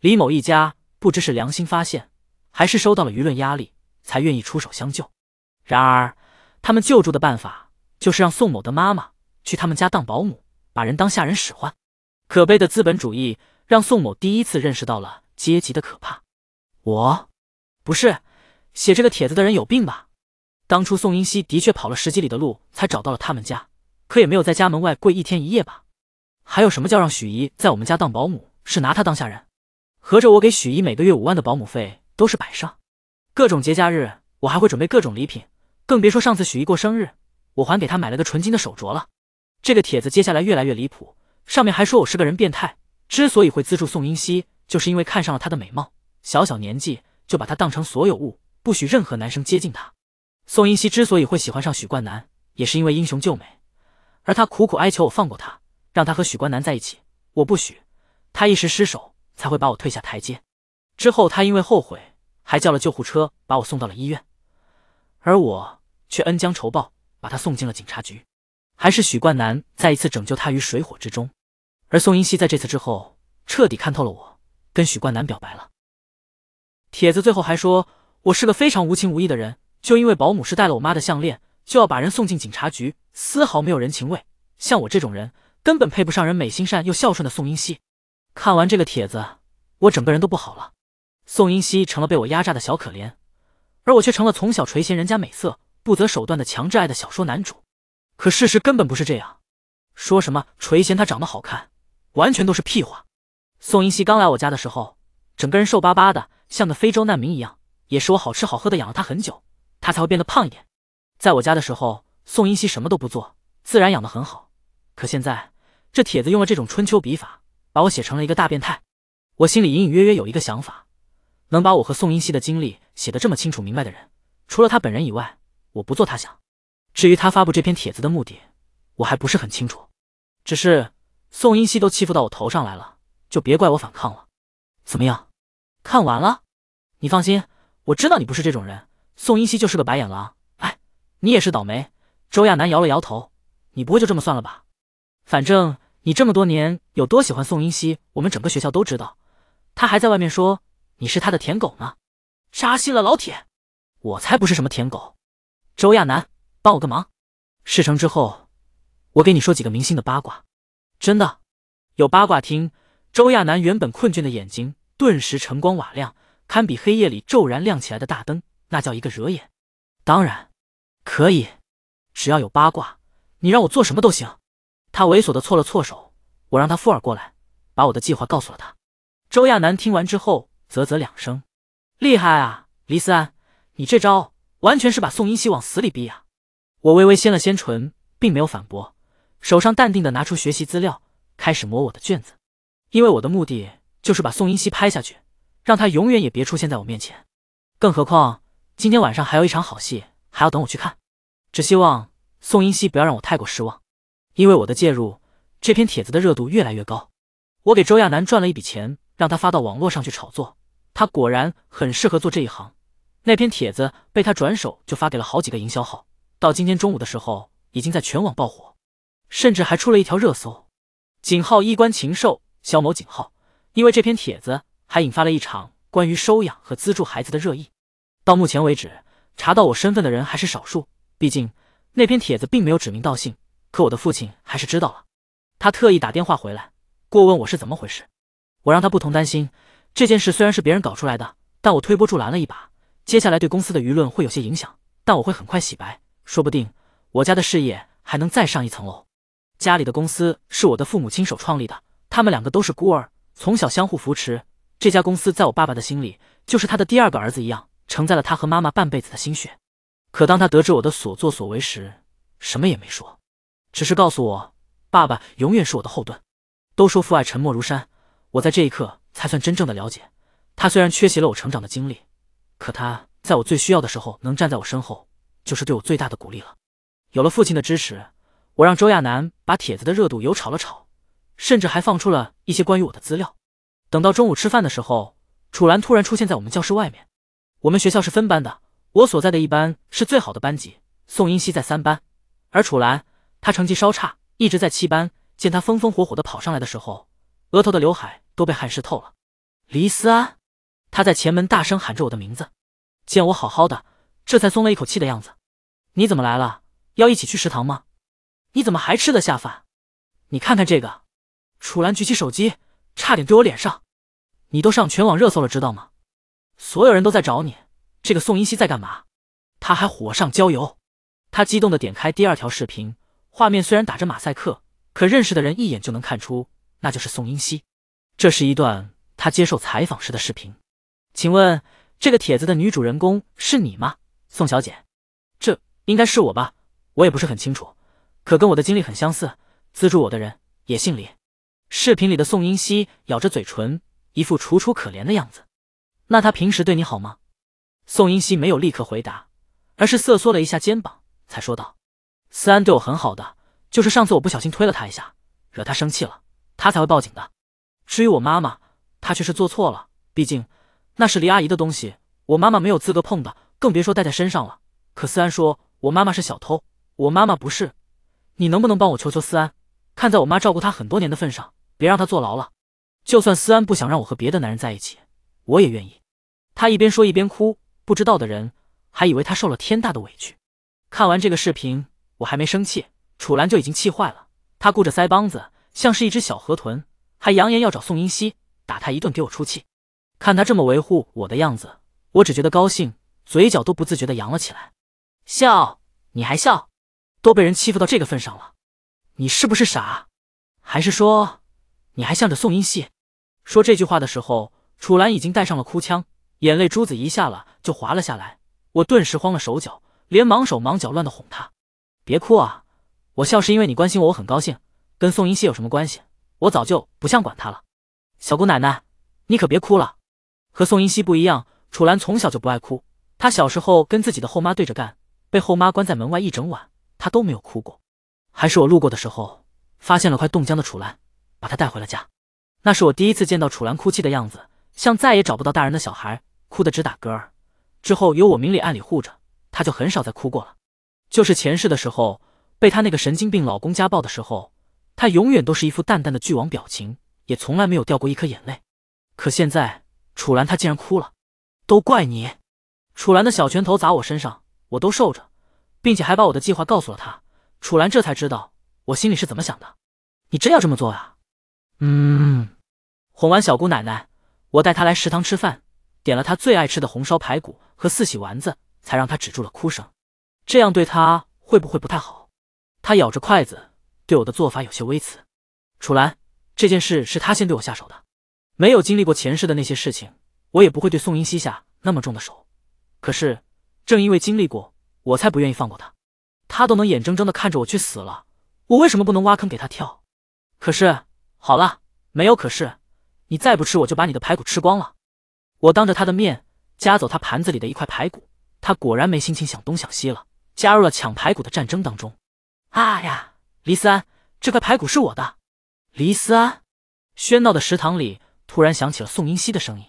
李某一家不知是良心发现。还是收到了舆论压力，才愿意出手相救。然而，他们救助的办法就是让宋某的妈妈去他们家当保姆，把人当下人使唤。可悲的资本主义让宋某第一次认识到了阶级的可怕。我，不是写这个帖子的人有病吧？当初宋英熙的确跑了十几里的路才找到了他们家，可也没有在家门外跪一天一夜吧？还有什么叫让许姨在我们家当保姆，是拿她当下人？合着我给许姨每个月五万的保姆费？都是摆设，各种节假日我还会准备各种礼品，更别说上次许毅过生日，我还给他买了个纯金的手镯了。这个帖子接下来越来越离谱，上面还说我是个人变态，之所以会资助宋英熙，就是因为看上了她的美貌，小小年纪就把她当成所有物，不许任何男生接近她。宋英熙之所以会喜欢上许冠南，也是因为英雄救美，而她苦苦哀求我放过她，让她和许冠南在一起，我不许。她一时失手才会把我退下台阶。之后，他因为后悔，还叫了救护车把我送到了医院，而我却恩将仇报，把他送进了警察局。还是许冠南再一次拯救他于水火之中，而宋英熙在这次之后彻底看透了我，跟许冠南表白了。帖子最后还说我是个非常无情无义的人，就因为保姆是戴了我妈的项链，就要把人送进警察局，丝毫没有人情味。像我这种人，根本配不上人美心善又孝顺的宋英熙。看完这个帖子，我整个人都不好了。宋英熙成了被我压榨的小可怜，而我却成了从小垂涎人家美色、不择手段的强制爱的小说男主。可事实根本不是这样，说什么垂涎他长得好看，完全都是屁话。宋英熙刚来我家的时候，整个人瘦巴巴的，像个非洲难民一样。也是我好吃好喝的养了他很久，他才会变得胖一点。在我家的时候，宋英熙什么都不做，自然养得很好。可现在这帖子用了这种春秋笔法，把我写成了一个大变态。我心里隐隐约约有一个想法。能把我和宋英熙的经历写得这么清楚明白的人，除了他本人以外，我不做他想。至于他发布这篇帖子的目的，我还不是很清楚。只是宋英熙都欺负到我头上来了，就别怪我反抗了。怎么样？看完了？你放心，我知道你不是这种人。宋英熙就是个白眼狼。哎，你也是倒霉。周亚楠摇了摇头，你不会就这么算了吧？反正你这么多年有多喜欢宋英熙，我们整个学校都知道。他还在外面说。你是他的舔狗吗？扎心了老铁，我才不是什么舔狗。周亚楠，帮我个忙，事成之后，我给你说几个明星的八卦，真的有八卦听。周亚楠原本困倦的眼睛顿时晨光瓦亮，堪比黑夜里骤然亮起来的大灯，那叫一个惹眼。当然可以，只要有八卦，你让我做什么都行。他猥琐的搓了搓手，我让他附耳过来，把我的计划告诉了他。周亚楠听完之后。啧啧两声，厉害啊，黎思安，你这招完全是把宋英熙往死里逼啊！我微微掀了掀唇，并没有反驳，手上淡定的拿出学习资料，开始磨我的卷子。因为我的目的就是把宋英熙拍下去，让他永远也别出现在我面前。更何况今天晚上还有一场好戏，还要等我去看。只希望宋英熙不要让我太过失望。因为我的介入，这篇帖子的热度越来越高，我给周亚楠赚了一笔钱。让他发到网络上去炒作，他果然很适合做这一行。那篇帖子被他转手就发给了好几个营销号，到今天中午的时候已经在全网爆火，甚至还出了一条热搜。井号衣冠禽兽，肖某井号，因为这篇帖子还引发了一场关于收养和资助孩子的热议。到目前为止，查到我身份的人还是少数，毕竟那篇帖子并没有指名道姓。可我的父亲还是知道了，他特意打电话回来过问我是怎么回事。我让他不同担心，这件事虽然是别人搞出来的，但我推波助澜了一把。接下来对公司的舆论会有些影响，但我会很快洗白，说不定我家的事业还能再上一层楼。家里的公司是我的父母亲手创立的，他们两个都是孤儿，从小相互扶持。这家公司在我爸爸的心里就是他的第二个儿子一样，承载了他和妈妈半辈子的心血。可当他得知我的所作所为时，什么也没说，只是告诉我，爸爸永远是我的后盾。都说父爱沉默如山。我在这一刻才算真正的了解，他虽然缺席了我成长的经历，可他在我最需要的时候能站在我身后，就是对我最大的鼓励了。有了父亲的支持，我让周亚楠把帖子的热度又炒了炒，甚至还放出了一些关于我的资料。等到中午吃饭的时候，楚兰突然出现在我们教室外面。我们学校是分班的，我所在的一班是最好的班级，宋英熙在三班，而楚兰他成绩稍差，一直在七班。见他风风火火的跑上来的时候，额头的刘海。都被汗湿透了。黎思安，他在前门大声喊着我的名字，见我好好的，这才松了一口气的样子。你怎么来了？要一起去食堂吗？你怎么还吃得下饭？你看看这个，楚岚举起手机，差点怼我脸上。你都上全网热搜了，知道吗？所有人都在找你。这个宋英熙在干嘛？他还火上浇油。他激动的点开第二条视频，画面虽然打着马赛克，可认识的人一眼就能看出，那就是宋英熙。这是一段他接受采访时的视频，请问这个帖子的女主人公是你吗，宋小姐？这应该是我吧，我也不是很清楚，可跟我的经历很相似，资助我的人也姓李。视频里的宋英熙咬着嘴唇，一副楚楚可怜的样子。那他平时对你好吗？宋英熙没有立刻回答，而是瑟缩了一下肩膀，才说道：“思安对我很好的，就是上次我不小心推了他一下，惹他生气了，他才会报警的。”至于我妈妈，她却是做错了。毕竟那是黎阿姨的东西，我妈妈没有资格碰的，更别说带在身上了。可思安说，我妈妈是小偷，我妈妈不是。你能不能帮我求求思安？看在我妈照顾她很多年的份上，别让她坐牢了。就算思安不想让我和别的男人在一起，我也愿意。他一边说一边哭，不知道的人还以为他受了天大的委屈。看完这个视频，我还没生气，楚兰就已经气坏了。她顾着腮帮子，像是一只小河豚。还扬言要找宋英熙打他一顿给我出气，看他这么维护我的样子，我只觉得高兴，嘴角都不自觉的扬了起来，笑？你还笑？都被人欺负到这个份上了，你是不是傻？还是说你还向着宋英熙？说这句话的时候，楚兰已经带上了哭腔，眼泪珠子一下了就滑了下来，我顿时慌了手脚，连忙手忙脚乱的哄她：“别哭啊，我笑是因为你关心我，我很高兴，跟宋英熙有什么关系？”我早就不想管他了，小姑奶奶，你可别哭了。和宋英熙不一样，楚岚从小就不爱哭。她小时候跟自己的后妈对着干，被后妈关在门外一整晚，她都没有哭过。还是我路过的时候，发现了快冻僵的楚岚，把她带回了家。那是我第一次见到楚岚哭泣的样子，像再也找不到大人的小孩，哭得直打嗝。之后有我明里暗里护着，她就很少再哭过了。就是前世的时候，被她那个神经病老公家暴的时候。他永远都是一副淡淡的巨王表情，也从来没有掉过一颗眼泪。可现在楚岚她竟然哭了，都怪你！楚岚的小拳头砸我身上，我都受着，并且还把我的计划告诉了她。楚岚这才知道我心里是怎么想的。你真要这么做啊？嗯。哄完小姑奶奶，我带她来食堂吃饭，点了她最爱吃的红烧排骨和四喜丸子，才让她止住了哭声。这样对她会不会不太好？她咬着筷子。对我的做法有些微词，楚兰，这件事是他先对我下手的。没有经历过前世的那些事情，我也不会对宋英熙下那么重的手。可是正因为经历过，我才不愿意放过他。他都能眼睁睁的看着我去死了，我为什么不能挖坑给他跳？可是，好了，没有可是，你再不吃我就把你的排骨吃光了。我当着他的面夹走他盘子里的一块排骨，他果然没心情想东想西了，加入了抢排骨的战争当中。啊呀！黎安，这块排骨是我的。黎安，喧闹的食堂里突然响起了宋英熙的声音。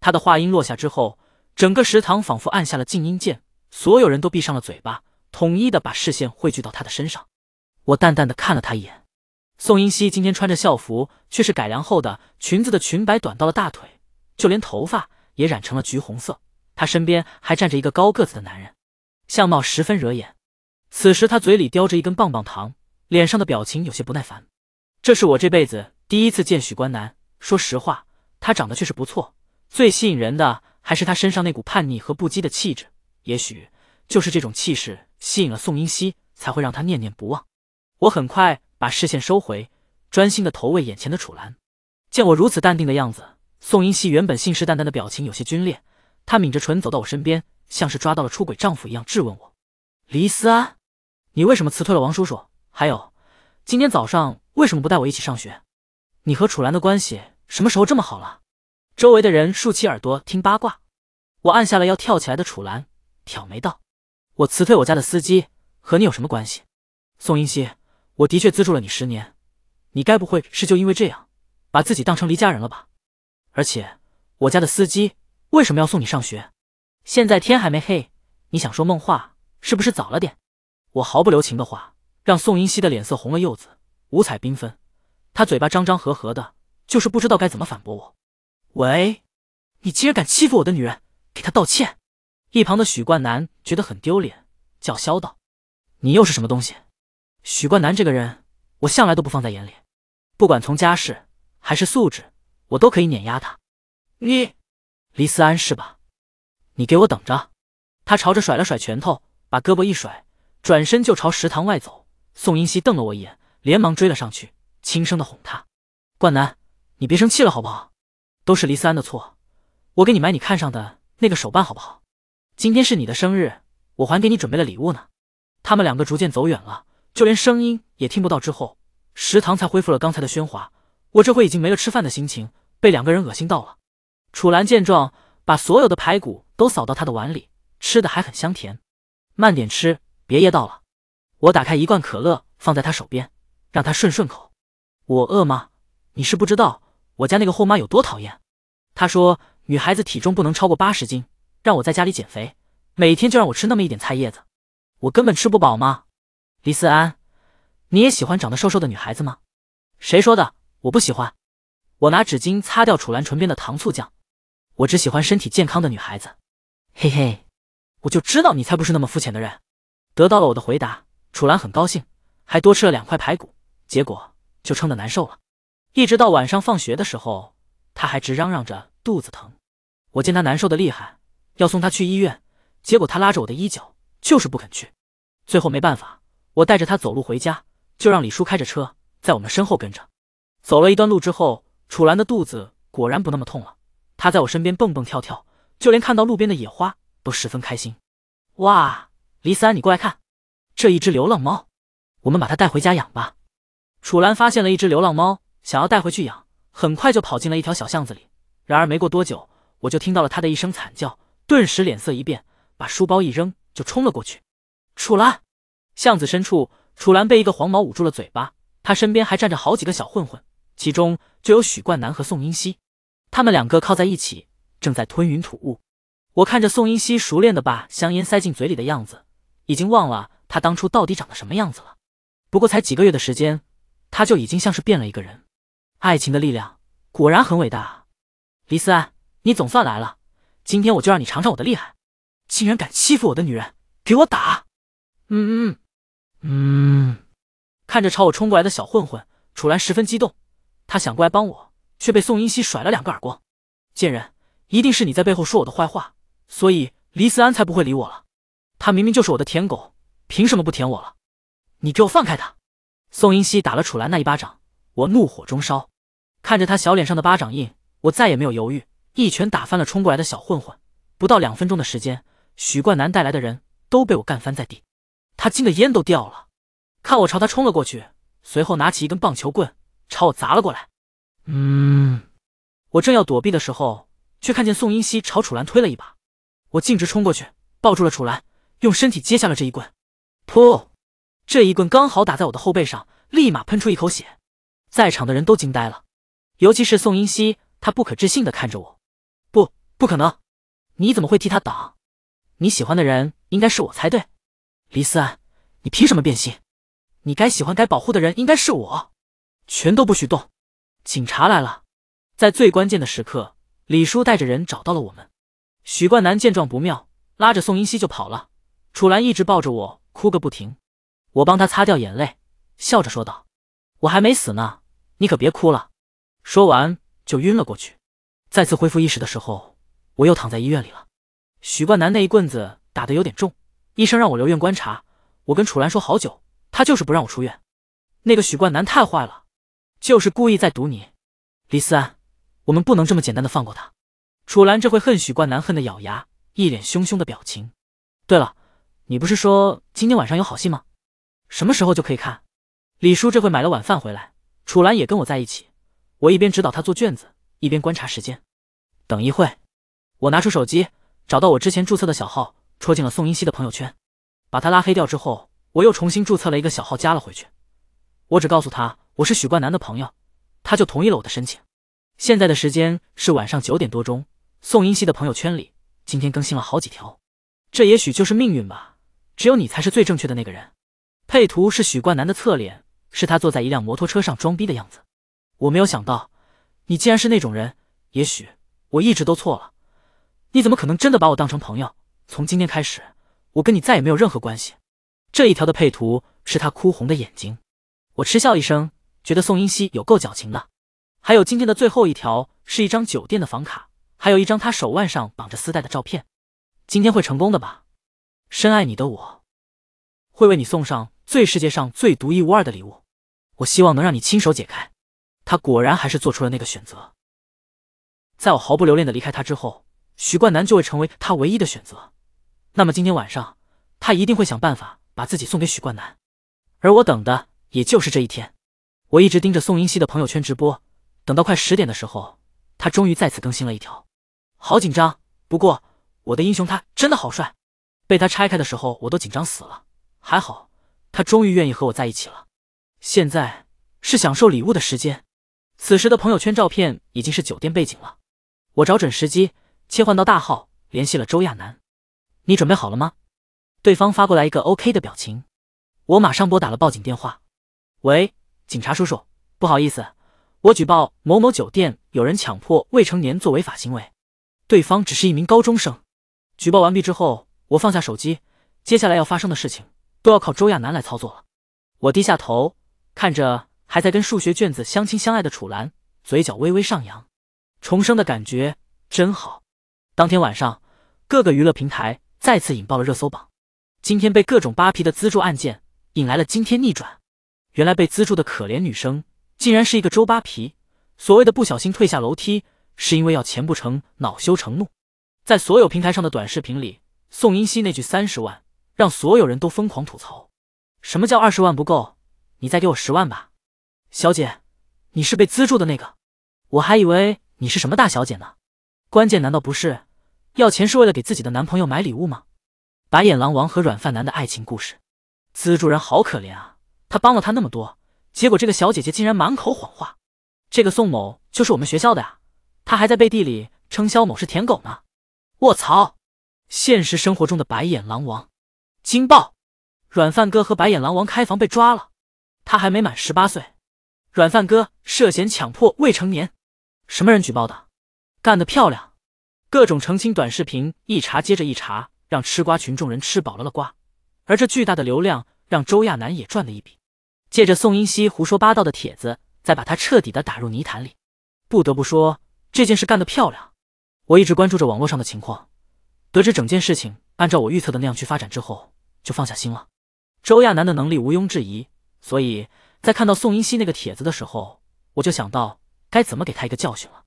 他的话音落下之后，整个食堂仿佛按下了静音键，所有人都闭上了嘴巴，统一的把视线汇聚到他的身上。我淡淡的看了他一眼。宋英熙今天穿着校服，却是改良后的裙子的裙摆短到了大腿，就连头发也染成了橘红色。他身边还站着一个高个子的男人，相貌十分惹眼。此时他嘴里叼着一根棒棒糖。脸上的表情有些不耐烦，这是我这辈子第一次见许冠南。说实话，他长得确实不错，最吸引人的还是他身上那股叛逆和不羁的气质。也许就是这种气势吸引了宋英熙，才会让他念念不忘。我很快把视线收回，专心的投喂眼前的楚岚。见我如此淡定的样子，宋英熙原本信誓旦旦的表情有些皲裂。他抿着唇走到我身边，像是抓到了出轨丈夫一样质问我：“黎思安，你为什么辞退了王叔叔？”还有，今天早上为什么不带我一起上学？你和楚岚的关系什么时候这么好了？周围的人竖起耳朵听八卦。我按下了要跳起来的楚岚，挑眉道：“我辞退我家的司机，和你有什么关系？”宋英熙，我的确资助了你十年，你该不会是就因为这样把自己当成离家人了吧？而且我家的司机为什么要送你上学？现在天还没黑，你想说梦话是不是早了点？我毫不留情的话。让宋英熙的脸色红了又紫，五彩缤纷。他嘴巴张张合合的，就是不知道该怎么反驳我。喂，你竟然敢欺负我的女人，给她道歉！一旁的许冠南觉得很丢脸，叫嚣道：“你又是什么东西？许冠南这个人，我向来都不放在眼里。不管从家世还是素质，我都可以碾压他。”你，黎思安是吧？你给我等着！他朝着甩了甩拳头，把胳膊一甩，转身就朝食堂外走。宋英熙瞪了我一眼，连忙追了上去，轻声的哄他：“冠南，你别生气了好不好？都是黎思安的错，我给你买你看上的那个手办好不好？今天是你的生日，我还给你准备了礼物呢。”他们两个逐渐走远了，就连声音也听不到之后，食堂才恢复了刚才的喧哗。我这回已经没了吃饭的心情，被两个人恶心到了。楚岚见状，把所有的排骨都扫到他的碗里，吃的还很香甜。慢点吃，别噎到了。我打开一罐可乐，放在他手边，让他顺顺口。我饿吗？你是不知道我家那个后妈有多讨厌。她说女孩子体重不能超过八十斤，让我在家里减肥，每天就让我吃那么一点菜叶子，我根本吃不饱吗？李思安，你也喜欢长得瘦瘦的女孩子吗？谁说的？我不喜欢。我拿纸巾擦掉楚兰唇边的糖醋酱。我只喜欢身体健康的女孩子。嘿嘿，我就知道你才不是那么肤浅的人。得到了我的回答。楚兰很高兴，还多吃了两块排骨，结果就撑得难受了。一直到晚上放学的时候，他还直嚷嚷着肚子疼。我见他难受的厉害，要送他去医院，结果他拉着我的衣角，就是不肯去。最后没办法，我带着他走路回家，就让李叔开着车在我们身后跟着。走了一段路之后，楚兰的肚子果然不那么痛了。他在我身边蹦蹦跳跳，就连看到路边的野花都十分开心。哇，李三，你过来看。这一只流浪猫，我们把它带回家养吧。楚兰发现了一只流浪猫，想要带回去养，很快就跑进了一条小巷子里。然而没过多久，我就听到了它的一声惨叫，顿时脸色一变，把书包一扔就冲了过去。楚兰，巷子深处，楚兰被一个黄毛捂住了嘴巴，他身边还站着好几个小混混，其中就有许冠男和宋英熙。他们两个靠在一起，正在吞云吐雾。我看着宋英熙熟练的把香烟塞进嘴里的样子，已经忘了。他当初到底长得什么样子了？不过才几个月的时间，他就已经像是变了一个人。爱情的力量果然很伟大。李思安，你总算来了！今天我就让你尝尝我的厉害！竟然敢欺负我的女人，给我打！嗯嗯嗯。看着朝我冲过来的小混混，楚兰十分激动。他想过来帮我，却被宋英熙甩了两个耳光。贱人，一定是你在背后说我的坏话，所以李思安才不会理我了。他明明就是我的舔狗。凭什么不舔我了？你给我放开他！宋英熙打了楚兰那一巴掌，我怒火中烧，看着他小脸上的巴掌印，我再也没有犹豫，一拳打翻了冲过来的小混混。不到两分钟的时间，许冠南带来的人都被我干翻在地，他惊得烟都掉了。看我朝他冲了过去，随后拿起一根棒球棍朝我砸了过来。嗯，我正要躲避的时候，却看见宋英熙朝楚兰推了一把，我径直冲过去，抱住了楚兰，用身体接下了这一棍。噗！这一棍刚好打在我的后背上，立马喷出一口血，在场的人都惊呆了，尤其是宋英熙，他不可置信的看着我，不，不可能！你怎么会替他挡？你喜欢的人应该是我，才对。李思安，你凭什么变心？你该喜欢、该保护的人应该是我。全都不许动！警察来了，在最关键的时刻，李叔带着人找到了我们。许冠南见状不妙，拉着宋英熙就跑了。楚兰一直抱着我。哭个不停，我帮他擦掉眼泪，笑着说道：“我还没死呢，你可别哭了。”说完就晕了过去。再次恢复意识的时候，我又躺在医院里了。许冠南那一棍子打得有点重，医生让我留院观察。我跟楚岚说好久，他就是不让我出院。那个许冠南太坏了，就是故意在堵你。李思安，我们不能这么简单的放过他。楚岚这回恨许冠南恨得咬牙，一脸凶凶的表情。对了。你不是说今天晚上有好戏吗？什么时候就可以看？李叔这回买了晚饭回来，楚岚也跟我在一起。我一边指导他做卷子，一边观察时间。等一会我拿出手机，找到我之前注册的小号，戳进了宋英熙的朋友圈，把他拉黑掉之后，我又重新注册了一个小号加了回去。我只告诉他我是许冠南的朋友，他就同意了我的申请。现在的时间是晚上九点多钟，宋英熙的朋友圈里今天更新了好几条，这也许就是命运吧。只有你才是最正确的那个人。配图是许冠南的侧脸，是他坐在一辆摩托车上装逼的样子。我没有想到，你竟然是那种人。也许我一直都错了。你怎么可能真的把我当成朋友？从今天开始，我跟你再也没有任何关系。这一条的配图是他哭红的眼睛。我嗤笑一声，觉得宋英熙有够矫情的。还有今天的最后一条是一张酒店的房卡，还有一张他手腕上绑着丝带的照片。今天会成功的吧？深爱你的我，会为你送上最世界上最独一无二的礼物。我希望能让你亲手解开。他果然还是做出了那个选择。在我毫不留恋的离开他之后，许冠南就会成为他唯一的选择。那么今天晚上，他一定会想办法把自己送给许冠南。而我等的也就是这一天。我一直盯着宋英熙的朋友圈直播，等到快十点的时候，他终于再次更新了一条。好紧张，不过我的英雄他真的好帅。被他拆开的时候，我都紧张死了。还好他终于愿意和我在一起了。现在是享受礼物的时间。此时的朋友圈照片已经是酒店背景了。我找准时机，切换到大号，联系了周亚楠：“你准备好了吗？”对方发过来一个 OK 的表情。我马上拨打了报警电话：“喂，警察叔叔，不好意思，我举报某某酒店有人强迫未成年做违法行为。”对方只是一名高中生。举报完毕之后。我放下手机，接下来要发生的事情都要靠周亚楠来操作了。我低下头，看着还在跟数学卷子相亲相爱的楚岚，嘴角微微上扬。重生的感觉真好。当天晚上，各个娱乐平台再次引爆了热搜榜。今天被各种扒皮的资助案件引来了惊天逆转。原来被资助的可怜女生竟然是一个周扒皮，所谓的不小心退下楼梯，是因为要钱不成，恼羞成怒。在所有平台上的短视频里。宋英熙那句三十万，让所有人都疯狂吐槽。什么叫二十万不够？你再给我十万吧，小姐，你是被资助的那个？我还以为你是什么大小姐呢。关键难道不是要钱是为了给自己的男朋友买礼物吗？白眼狼王和软饭男的爱情故事，资助人好可怜啊，他帮了他那么多，结果这个小姐姐竟然满口谎话。这个宋某就是我们学校的呀，他还在背地里称肖某是舔狗呢。卧槽！现实生活中的白眼狼王，惊爆，软饭哥和白眼狼王开房被抓了，他还没满十八岁，软饭哥涉嫌强迫未成年，什么人举报的？干得漂亮！各种澄清短视频一茬接着一茬，让吃瓜群众人吃饱了了瓜，而这巨大的流量让周亚楠也赚了一笔，借着宋英熙胡说八道的帖子，再把他彻底的打入泥潭里。不得不说，这件事干得漂亮。我一直关注着网络上的情况。得知整件事情按照我预测的那样去发展之后，就放下心了。周亚楠的能力毋庸置疑，所以在看到宋英熙那个帖子的时候，我就想到该怎么给他一个教训了。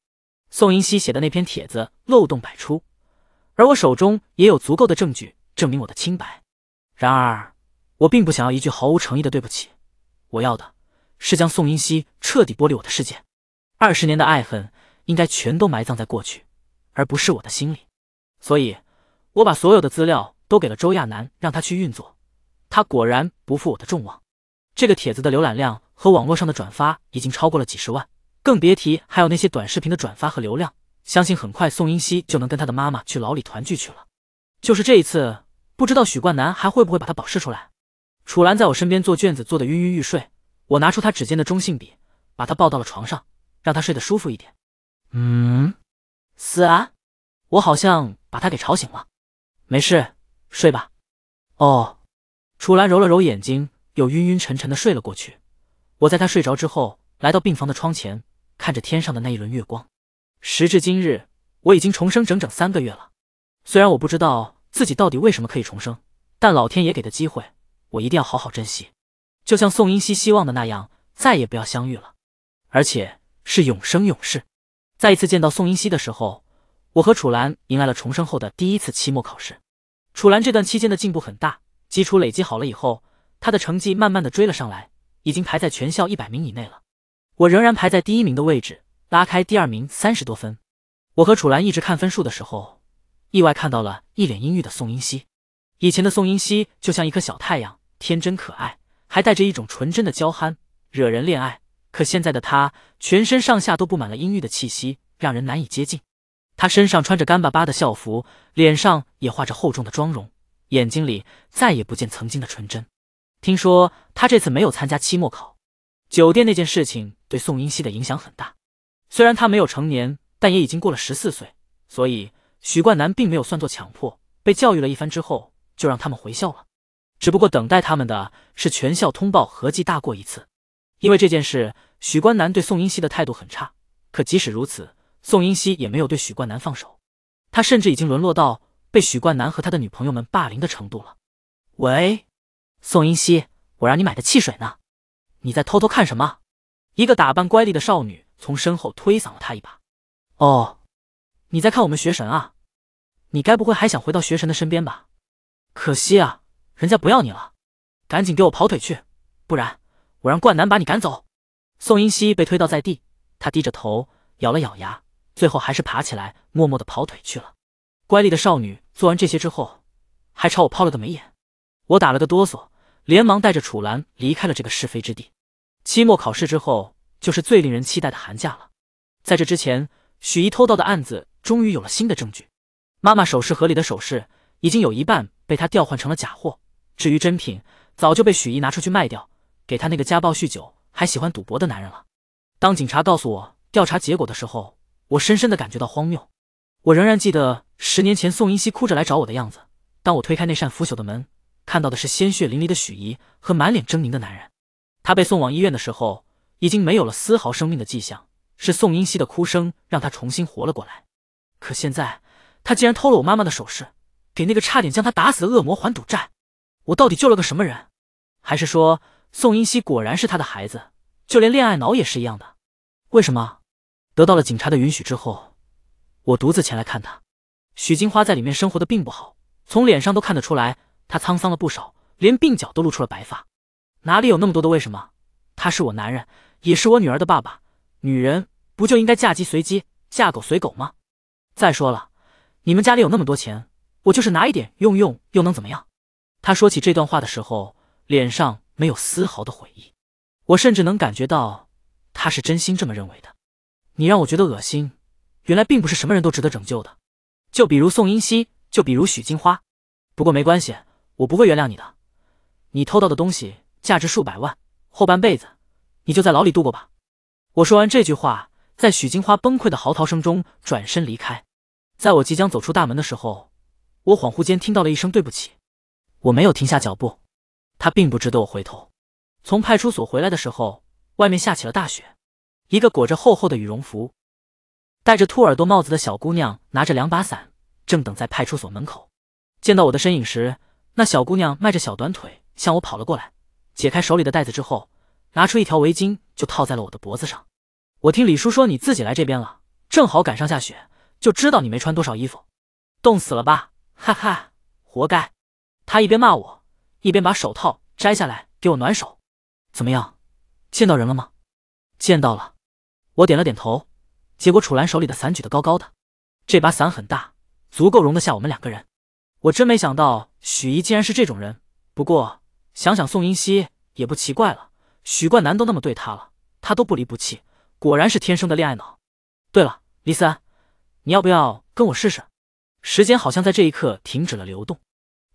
宋英熙写的那篇帖子漏洞百出，而我手中也有足够的证据证明我的清白。然而，我并不想要一句毫无诚意的对不起，我要的是将宋英熙彻底剥离我的世界。二十年的爱恨应该全都埋葬在过去，而不是我的心里。所以。我把所有的资料都给了周亚楠，让他去运作。他果然不负我的众望，这个帖子的浏览量和网络上的转发已经超过了几十万，更别提还有那些短视频的转发和流量。相信很快，宋英熙就能跟他的妈妈去牢里团聚去了。就是这一次，不知道许冠南还会不会把他保释出来？楚兰在我身边做卷子，做得晕晕欲睡。我拿出他指尖的中性笔，把他抱到了床上，让他睡得舒服一点。嗯，死啊！我好像把他给吵醒了。没事，睡吧。哦，楚兰揉了揉眼睛，又晕晕沉沉的睡了过去。我在她睡着之后，来到病房的窗前，看着天上的那一轮月光。时至今日，我已经重生整整三个月了。虽然我不知道自己到底为什么可以重生，但老天爷给的机会，我一定要好好珍惜。就像宋英熙希望的那样，再也不要相遇了，而且是永生永世。再一次见到宋英熙的时候，我和楚兰迎来了重生后的第一次期末考试。楚兰这段期间的进步很大，基础累积好了以后，她的成绩慢慢的追了上来，已经排在全校一百名以内了。我仍然排在第一名的位置，拉开第二名三十多分。我和楚岚一直看分数的时候，意外看到了一脸阴郁的宋英熙。以前的宋英熙就像一颗小太阳，天真可爱，还带着一种纯真的娇憨，惹人恋爱。可现在的她，全身上下都布满了阴郁的气息，让人难以接近。他身上穿着干巴巴的校服，脸上也画着厚重的妆容，眼睛里再也不见曾经的纯真。听说他这次没有参加期末考，酒店那件事情对宋英熙的影响很大。虽然他没有成年，但也已经过了十四岁，所以许冠南并没有算作强迫。被教育了一番之后，就让他们回校了。只不过等待他们的是全校通报，合计大过一次。因为这件事，许冠南对宋英熙的态度很差。可即使如此，宋英熙也没有对许冠南放手，他甚至已经沦落到被许冠南和他的女朋友们霸凌的程度了。喂，宋英熙，我让你买的汽水呢？你在偷偷看什么？一个打扮乖戾的少女从身后推搡了他一把。哦，你在看我们学神啊？你该不会还想回到学神的身边吧？可惜啊，人家不要你了。赶紧给我跑腿去，不然我让冠南把你赶走。宋英熙被推倒在地，他低着头，咬了咬牙。最后还是爬起来，默默的跑腿去了。乖戾的少女做完这些之后，还朝我抛了个眉眼。我打了个哆嗦，连忙带着楚岚离开了这个是非之地。期末考试之后，就是最令人期待的寒假了。在这之前，许姨偷盗的案子终于有了新的证据。妈妈首饰盒里的首饰已经有一半被她调换成了假货，至于真品，早就被许姨拿出去卖掉，给她那个家暴、酗酒还喜欢赌博的男人了。当警察告诉我调查结果的时候，我深深的感觉到荒谬，我仍然记得十年前宋英熙哭着来找我的样子。当我推开那扇腐朽的门，看到的是鲜血淋漓的许姨和满脸狰狞的男人。他被送往医院的时候，已经没有了丝毫生命的迹象。是宋英熙的哭声让他重新活了过来。可现在，他竟然偷了我妈妈的首饰，给那个差点将他打死的恶魔还赌债。我到底救了个什么人？还是说宋英熙果然是他的孩子？就连恋爱脑也是一样的。为什么？得到了警察的允许之后，我独自前来看他。许金花在里面生活的并不好，从脸上都看得出来，他沧桑了不少，连鬓角都露出了白发。哪里有那么多的为什么？他是我男人，也是我女儿的爸爸。女人不就应该嫁鸡随鸡，嫁狗随狗吗？再说了，你们家里有那么多钱，我就是拿一点用用又能怎么样？他说起这段话的时候，脸上没有丝毫的悔意，我甚至能感觉到他是真心这么认为的。你让我觉得恶心，原来并不是什么人都值得拯救的，就比如宋英熙，就比如许金花。不过没关系，我不会原谅你的。你偷到的东西价值数百万，后半辈子你就在牢里度过吧。我说完这句话，在许金花崩溃的嚎啕声中转身离开。在我即将走出大门的时候，我恍惚间听到了一声对不起。我没有停下脚步，他并不值得我回头。从派出所回来的时候，外面下起了大雪。一个裹着厚厚的羽绒服、戴着兔耳朵帽子的小姑娘，拿着两把伞，正等在派出所门口。见到我的身影时，那小姑娘迈着小短腿向我跑了过来，解开手里的袋子之后，拿出一条围巾就套在了我的脖子上。我听李叔说你自己来这边了，正好赶上下雪，就知道你没穿多少衣服，冻死了吧？哈哈，活该！他一边骂我，一边把手套摘下来给我暖手。怎么样，见到人了吗？见到了。我点了点头，结果楚岚手里的伞举得高高的，这把伞很大，足够容得下我们两个人。我真没想到许姨竟然是这种人，不过想想宋英熙也不奇怪了，许冠南都那么对她了，她都不离不弃，果然是天生的恋爱脑。对了，李三，你要不要跟我试试？时间好像在这一刻停止了流动，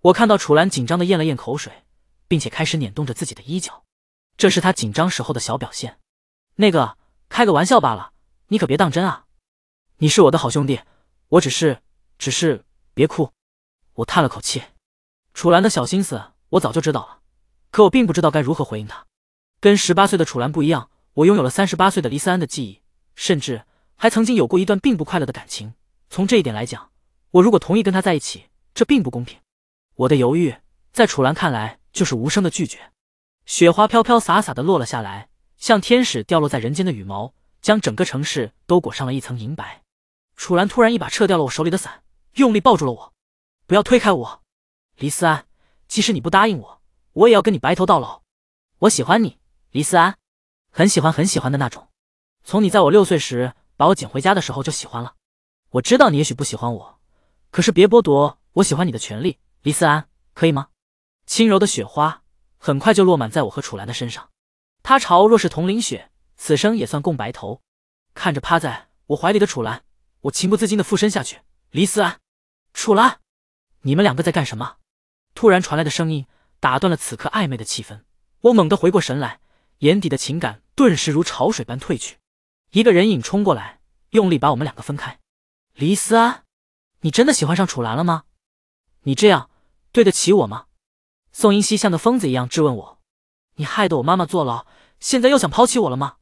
我看到楚岚紧张的咽了咽口水，并且开始捻动着自己的衣角，这是她紧张时候的小表现。那个。开个玩笑罢了，你可别当真啊！你是我的好兄弟，我只是，只是别哭。我叹了口气，楚兰的小心思我早就知道了，可我并不知道该如何回应他。跟十八岁的楚兰不一样，我拥有了三十八岁的黎思安的记忆，甚至还曾经有过一段并不快乐的感情。从这一点来讲，我如果同意跟他在一起，这并不公平。我的犹豫在楚兰看来就是无声的拒绝。雪花飘飘洒洒的落了下来。像天使掉落在人间的羽毛，将整个城市都裹上了一层银白。楚岚突然一把撤掉了我手里的伞，用力抱住了我，不要推开我，黎思安。即使你不答应我，我也要跟你白头到老。我喜欢你，黎思安，很喜欢很喜欢的那种。从你在我六岁时把我捡回家的时候就喜欢了。我知道你也许不喜欢我，可是别剥夺我喜欢你的权利，黎思安，可以吗？轻柔的雪花很快就落满在我和楚岚的身上。他朝若是同林雪，此生也算共白头。看着趴在我怀里的楚岚，我情不自禁的附身下去。黎思安，楚岚，你们两个在干什么？突然传来的声音打断了此刻暧昧的气氛。我猛地回过神来，眼底的情感顿时如潮水般退去。一个人影冲过来，用力把我们两个分开。黎思安，你真的喜欢上楚岚了吗？你这样对得起我吗？宋英熙像个疯子一样质问我。你害得我妈妈坐牢。现在又想抛弃我了吗？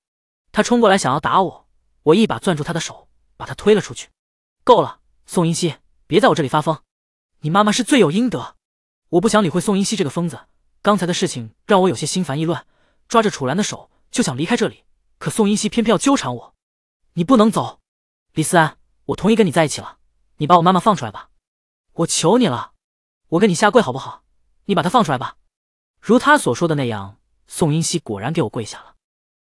他冲过来想要打我，我一把攥住他的手，把他推了出去。够了，宋银熙，别在我这里发疯。你妈妈是罪有应得。我不想理会宋银熙这个疯子。刚才的事情让我有些心烦意乱，抓着楚兰的手就想离开这里，可宋银熙偏偏要纠缠我。你不能走，李思安，我同意跟你在一起了。你把我妈妈放出来吧，我求你了。我跟你下跪好不好？你把她放出来吧，如他所说的那样。宋英熙果然给我跪下了。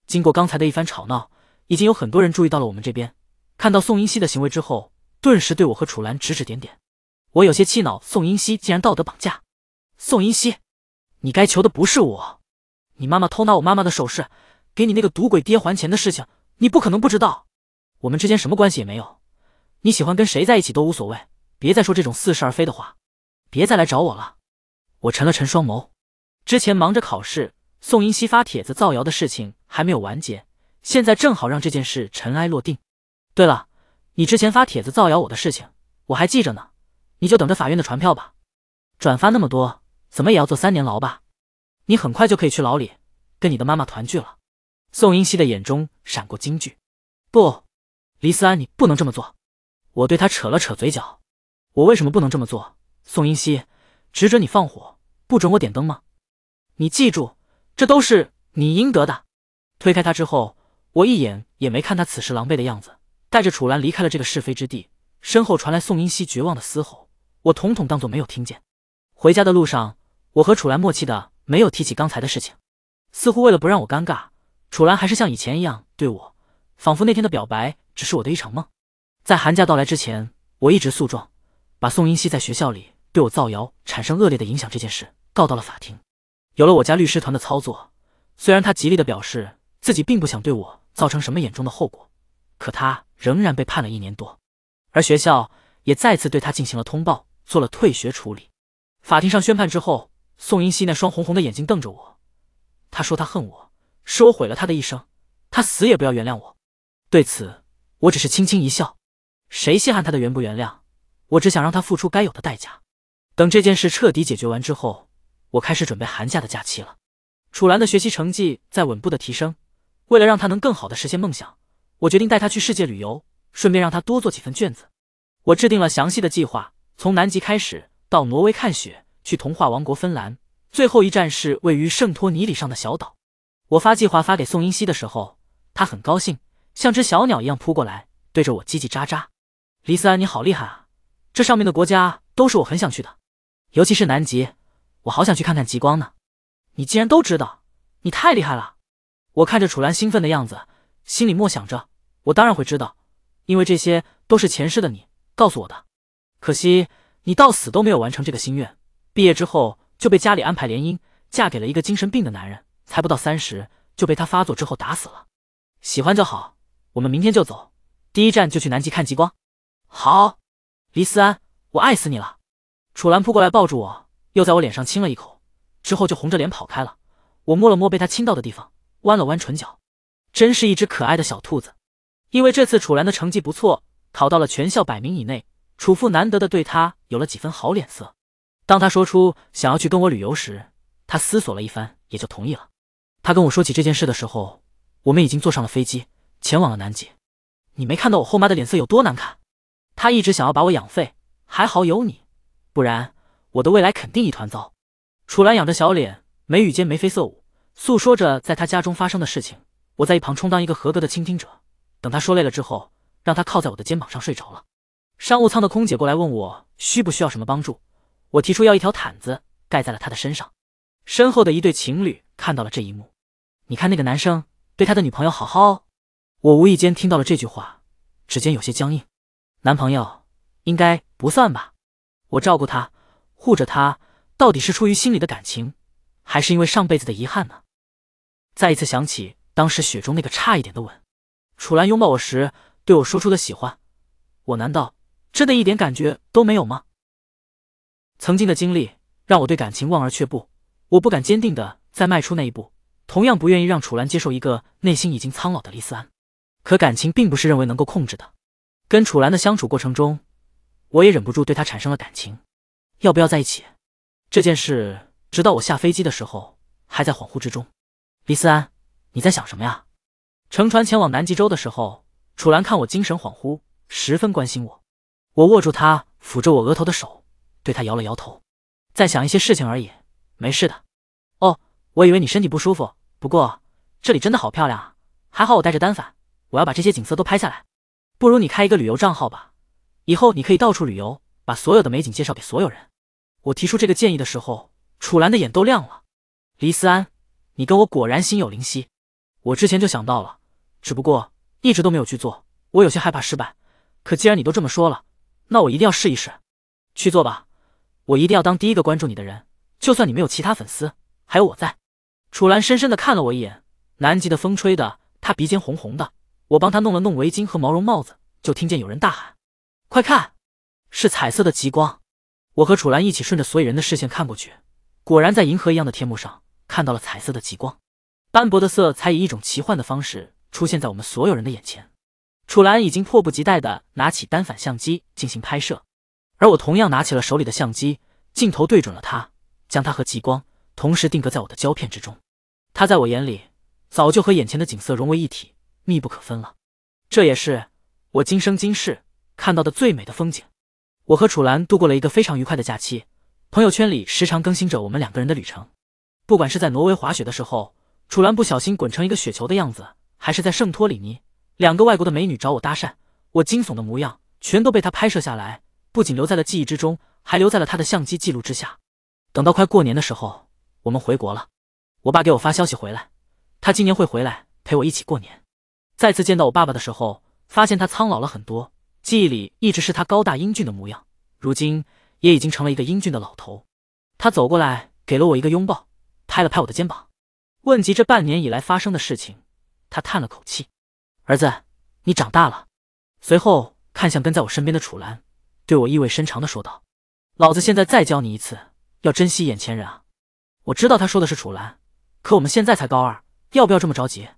经过刚才的一番吵闹，已经有很多人注意到了我们这边。看到宋英熙的行为之后，顿时对我和楚岚指指点点。我有些气恼，宋英熙竟然道德绑架。宋英熙，你该求的不是我。你妈妈偷拿我妈妈的首饰，给你那个赌鬼爹还钱的事情，你不可能不知道。我们之间什么关系也没有，你喜欢跟谁在一起都无所谓。别再说这种似是而非的话，别再来找我了。我沉了沉双眸，之前忙着考试。宋英熙发帖子造谣的事情还没有完结，现在正好让这件事尘埃落定。对了，你之前发帖子造谣我的事情，我还记着呢。你就等着法院的传票吧。转发那么多，怎么也要坐三年牢吧？你很快就可以去牢里跟你的妈妈团聚了。宋英熙的眼中闪过惊惧。不，黎思安，你不能这么做。我对他扯了扯嘴角。我为什么不能这么做？宋英熙，只准你放火，不准我点灯吗？你记住。这都是你应得的。推开他之后，我一眼也没看他此时狼狈的样子，带着楚岚离开了这个是非之地。身后传来宋英熙绝望的嘶吼，我统统当做没有听见。回家的路上，我和楚岚默契的没有提起刚才的事情，似乎为了不让我尴尬，楚岚还是像以前一样对我，仿佛那天的表白只是我的一场梦。在寒假到来之前，我一直诉状，把宋英熙在学校里对我造谣，产生恶劣的影响这件事告到了法庭。有了我家律师团的操作，虽然他极力的表示自己并不想对我造成什么严重的后果，可他仍然被判了一年多，而学校也再次对他进行了通报，做了退学处理。法庭上宣判之后，宋英熙那双红红的眼睛瞪着我，他说他恨我，是我毁了他的一生，他死也不要原谅我。对此，我只是轻轻一笑。谁稀罕他的原不原谅？我只想让他付出该有的代价。等这件事彻底解决完之后。我开始准备寒假的假期了。楚岚的学习成绩在稳步的提升，为了让她能更好的实现梦想，我决定带她去世界旅游，顺便让她多做几份卷子。我制定了详细的计划，从南极开始，到挪威看雪，去童话王国芬兰，最后一站是位于圣托尼里上的小岛。我发计划发给宋英熙的时候，她很高兴，像只小鸟一样扑过来，对着我叽叽喳喳：“李思安，你好厉害啊！这上面的国家都是我很想去的，尤其是南极。”我好想去看看极光呢！你既然都知道，你太厉害了！我看着楚岚兴奋的样子，心里默想着，我当然会知道，因为这些都是前世的你告诉我的。可惜你到死都没有完成这个心愿，毕业之后就被家里安排联姻，嫁给了一个精神病的男人，才不到三十就被他发作之后打死了。喜欢就好，我们明天就走，第一站就去南极看极光。好，黎思安，我爱死你了！楚岚扑过来抱住我。又在我脸上亲了一口，之后就红着脸跑开了。我摸了摸被他亲到的地方，弯了弯唇角，真是一只可爱的小兔子。因为这次楚然的成绩不错，考到了全校百名以内，楚父难得的对他有了几分好脸色。当他说出想要去跟我旅游时，他思索了一番，也就同意了。他跟我说起这件事的时候，我们已经坐上了飞机，前往了南极。你没看到我后妈的脸色有多难看？她一直想要把我养废，还好有你，不然。我的未来肯定一团糟。楚兰仰着小脸，眉宇间眉飞色舞，诉说着在他家中发生的事情。我在一旁充当一个合格的倾听者。等他说累了之后，让他靠在我的肩膀上睡着了。商务舱的空姐过来问我需不需要什么帮助，我提出要一条毯子盖在了他的身上。身后的一对情侣看到了这一幕，你看那个男生对他的女朋友好好。哦。我无意间听到了这句话，指尖有些僵硬。男朋友应该不算吧？我照顾他。护着他，到底是出于心里的感情，还是因为上辈子的遗憾呢？再一次想起当时雪中那个差一点的吻，楚岚拥抱我时对我说出的喜欢，我难道真的一点感觉都没有吗？曾经的经历让我对感情望而却步，我不敢坚定的再迈出那一步，同样不愿意让楚岚接受一个内心已经苍老的黎思安。可感情并不是认为能够控制的，跟楚岚的相处过程中，我也忍不住对他产生了感情。要不要在一起？这件事直到我下飞机的时候还在恍惚之中。李思安，你在想什么呀？乘船前往南极洲的时候，楚兰看我精神恍惚，十分关心我。我握住他抚着我额头的手，对他摇了摇头，在想一些事情而已，没事的。哦，我以为你身体不舒服。不过这里真的好漂亮啊！还好我带着单反，我要把这些景色都拍下来。不如你开一个旅游账号吧，以后你可以到处旅游，把所有的美景介绍给所有人。我提出这个建议的时候，楚兰的眼都亮了。黎思安，你跟我果然心有灵犀。我之前就想到了，只不过一直都没有去做。我有些害怕失败，可既然你都这么说了，那我一定要试一试。去做吧，我一定要当第一个关注你的人。就算你没有其他粉丝，还有我在。楚兰深深地看了我一眼，南极的风吹得她鼻尖红红的。我帮她弄了弄围巾和毛绒帽子，就听见有人大喊：“快看，是彩色的极光。”我和楚兰一起顺着所有人的视线看过去，果然在银河一样的天幕上看到了彩色的极光，斑驳的色彩以一种奇幻的方式出现在我们所有人的眼前。楚兰已经迫不及待地拿起单反相机进行拍摄，而我同样拿起了手里的相机，镜头对准了它，将它和极光同时定格在我的胶片之中。它在我眼里早就和眼前的景色融为一体，密不可分了。这也是我今生今世看到的最美的风景。我和楚岚度过了一个非常愉快的假期，朋友圈里时常更新着我们两个人的旅程。不管是在挪威滑雪的时候，楚岚不小心滚成一个雪球的样子，还是在圣托里尼两个外国的美女找我搭讪，我惊悚的模样全都被他拍摄下来，不仅留在了记忆之中，还留在了他的相机记录之下。等到快过年的时候，我们回国了，我爸给我发消息回来，他今年会回来陪我一起过年。再次见到我爸爸的时候，发现他苍老了很多。记忆里一直是他高大英俊的模样，如今也已经成了一个英俊的老头。他走过来，给了我一个拥抱，拍了拍我的肩膀，问及这半年以来发生的事情。他叹了口气：“儿子，你长大了。”随后看向跟在我身边的楚岚，对我意味深长的说道：“老子现在再教你一次，要珍惜眼前人啊！”我知道他说的是楚岚，可我们现在才高二，要不要这么着急？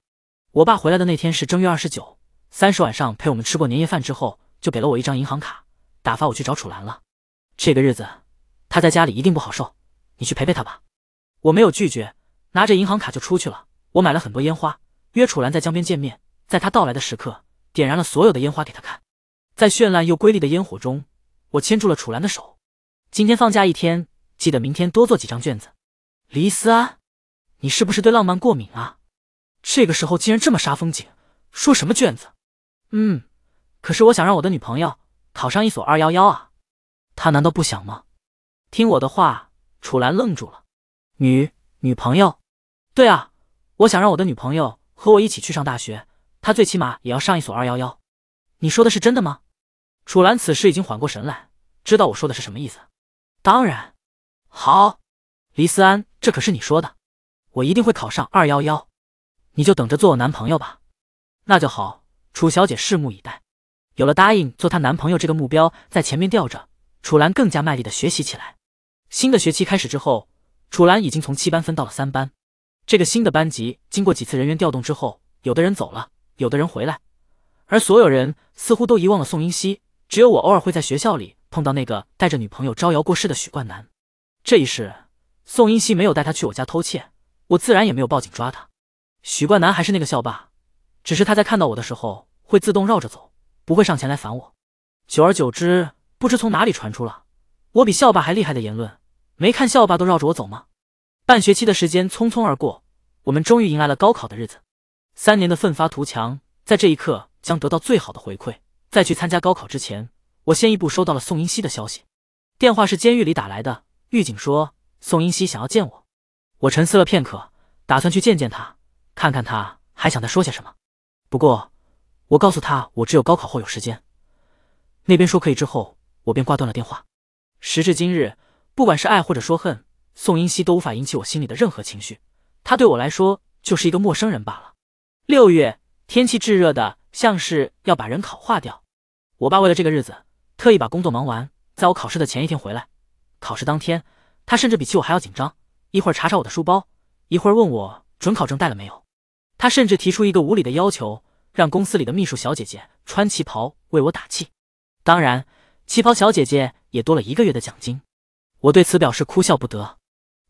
我爸回来的那天是正月二十九，三十晚上陪我们吃过年夜饭之后。就给了我一张银行卡，打发我去找楚兰了。这个日子，她在家里一定不好受，你去陪陪她吧。我没有拒绝，拿着银行卡就出去了。我买了很多烟花，约楚兰在江边见面。在她到来的时刻，点燃了所有的烟花给她看。在绚烂又瑰丽的烟火中，我牵住了楚兰的手。今天放假一天，记得明天多做几张卷子。黎思安，你是不是对浪漫过敏啊？这个时候竟然这么杀风景，说什么卷子？嗯。可是我想让我的女朋友考上一所二幺幺啊，她难道不想吗？听我的话，楚岚愣住了。女女朋友？对啊，我想让我的女朋友和我一起去上大学，她最起码也要上一所二幺幺。你说的是真的吗？楚岚此时已经缓过神来，知道我说的是什么意思。当然，好，李思安，这可是你说的，我一定会考上二幺幺，你就等着做我男朋友吧。那就好，楚小姐，拭目以待。有了答应做她男朋友这个目标在前面吊着，楚岚更加卖力的学习起来。新的学期开始之后，楚岚已经从七班分到了三班。这个新的班级经过几次人员调动之后，有的人走了，有的人回来，而所有人似乎都遗忘了宋英熙。只有我偶尔会在学校里碰到那个带着女朋友招摇过市的许冠南。这一世，宋英熙没有带他去我家偷窃，我自然也没有报警抓他。许冠南还是那个校霸，只是他在看到我的时候会自动绕着走。不会上前来烦我。久而久之，不知从哪里传出了“我比校霸还厉害”的言论，没看校霸都绕着我走吗？半学期的时间匆匆而过，我们终于迎来了高考的日子。三年的奋发图强，在这一刻将得到最好的回馈。在去参加高考之前，我先一步收到了宋英熙的消息，电话是监狱里打来的，狱警说宋英熙想要见我。我沉思了片刻，打算去见见他，看看他还想再说些什么。不过。我告诉他，我只有高考后有时间。那边说可以之后，我便挂断了电话。时至今日，不管是爱或者说恨，宋英熙都无法引起我心里的任何情绪。他对我来说就是一个陌生人罢了。六月天气炙热的像是要把人烤化掉。我爸为了这个日子，特意把工作忙完，在我考试的前一天回来。考试当天，他甚至比起我还要紧张，一会儿查查我的书包，一会儿问我准考证带了没有。他甚至提出一个无理的要求。让公司里的秘书小姐姐穿旗袍为我打气，当然，旗袍小姐姐也多了一个月的奖金。我对此表示哭笑不得。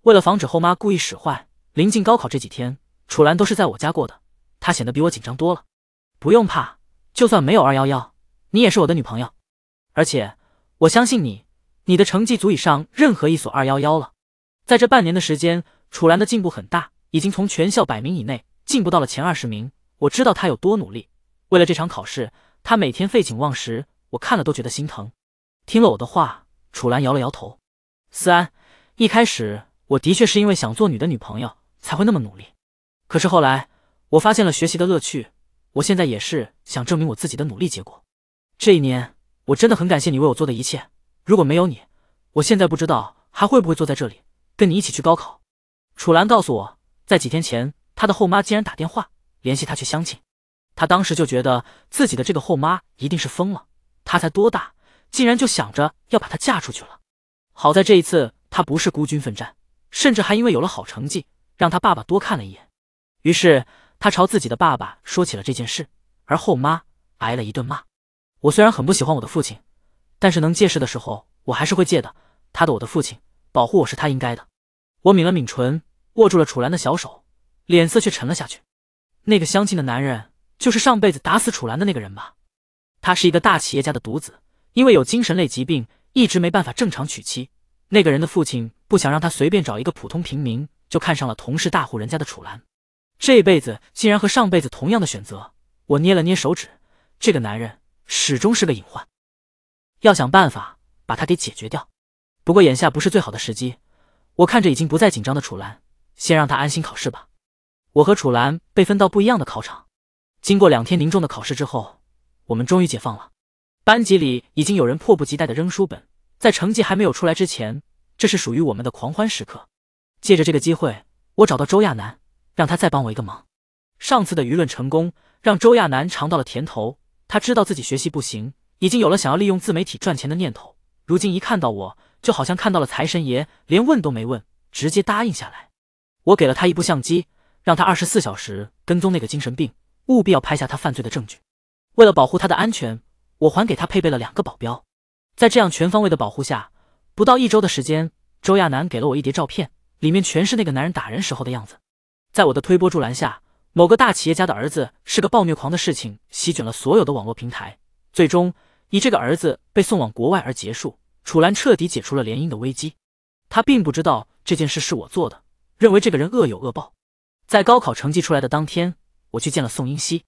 为了防止后妈故意使坏，临近高考这几天，楚岚都是在我家过的。她显得比我紧张多了。不用怕，就算没有二幺幺，你也是我的女朋友。而且我相信你，你的成绩足以上任何一所二幺幺了。在这半年的时间，楚岚的进步很大，已经从全校百名以内进步到了前二十名。我知道他有多努力，为了这场考试，他每天废寝忘食，我看了都觉得心疼。听了我的话，楚兰摇了摇头。思安，一开始我的确是因为想做你的女朋友才会那么努力，可是后来我发现了学习的乐趣，我现在也是想证明我自己的努力结果。这一年，我真的很感谢你为我做的一切，如果没有你，我现在不知道还会不会坐在这里跟你一起去高考。楚兰告诉我，在几天前，她的后妈竟然打电话。联系他去相亲，他当时就觉得自己的这个后妈一定是疯了。他才多大，竟然就想着要把她嫁出去了。好在这一次他不是孤军奋战，甚至还因为有了好成绩，让他爸爸多看了一眼。于是他朝自己的爸爸说起了这件事，而后妈挨了一顿骂。我虽然很不喜欢我的父亲，但是能借势的时候，我还是会借的。他的我的父亲保护我是他应该的。我抿了抿唇，握住了楚兰的小手，脸色却沉了下去。那个相亲的男人，就是上辈子打死楚兰的那个人吧？他是一个大企业家的独子，因为有精神类疾病，一直没办法正常娶妻。那个人的父亲不想让他随便找一个普通平民，就看上了同是大户人家的楚兰。这辈子竟然和上辈子同样的选择。我捏了捏手指，这个男人始终是个隐患，要想办法把他给解决掉。不过眼下不是最好的时机。我看着已经不再紧张的楚兰，先让他安心考试吧。我和楚岚被分到不一样的考场，经过两天凝重的考试之后，我们终于解放了。班级里已经有人迫不及待地扔书本，在成绩还没有出来之前，这是属于我们的狂欢时刻。借着这个机会，我找到周亚楠，让他再帮我一个忙。上次的舆论成功让周亚楠尝到了甜头，他知道自己学习不行，已经有了想要利用自媒体赚钱的念头。如今一看到我，就好像看到了财神爷，连问都没问，直接答应下来。我给了他一部相机。让他二十四小时跟踪那个精神病，务必要拍下他犯罪的证据。为了保护他的安全，我还给他配备了两个保镖。在这样全方位的保护下，不到一周的时间，周亚楠给了我一叠照片，里面全是那个男人打人时候的样子。在我的推波助澜下，某个大企业家的儿子是个暴虐狂的事情，席卷了所有的网络平台，最终以这个儿子被送往国外而结束。楚岚彻底解除了联姻的危机。他并不知道这件事是我做的，认为这个人恶有恶报。在高考成绩出来的当天，我去见了宋英熙，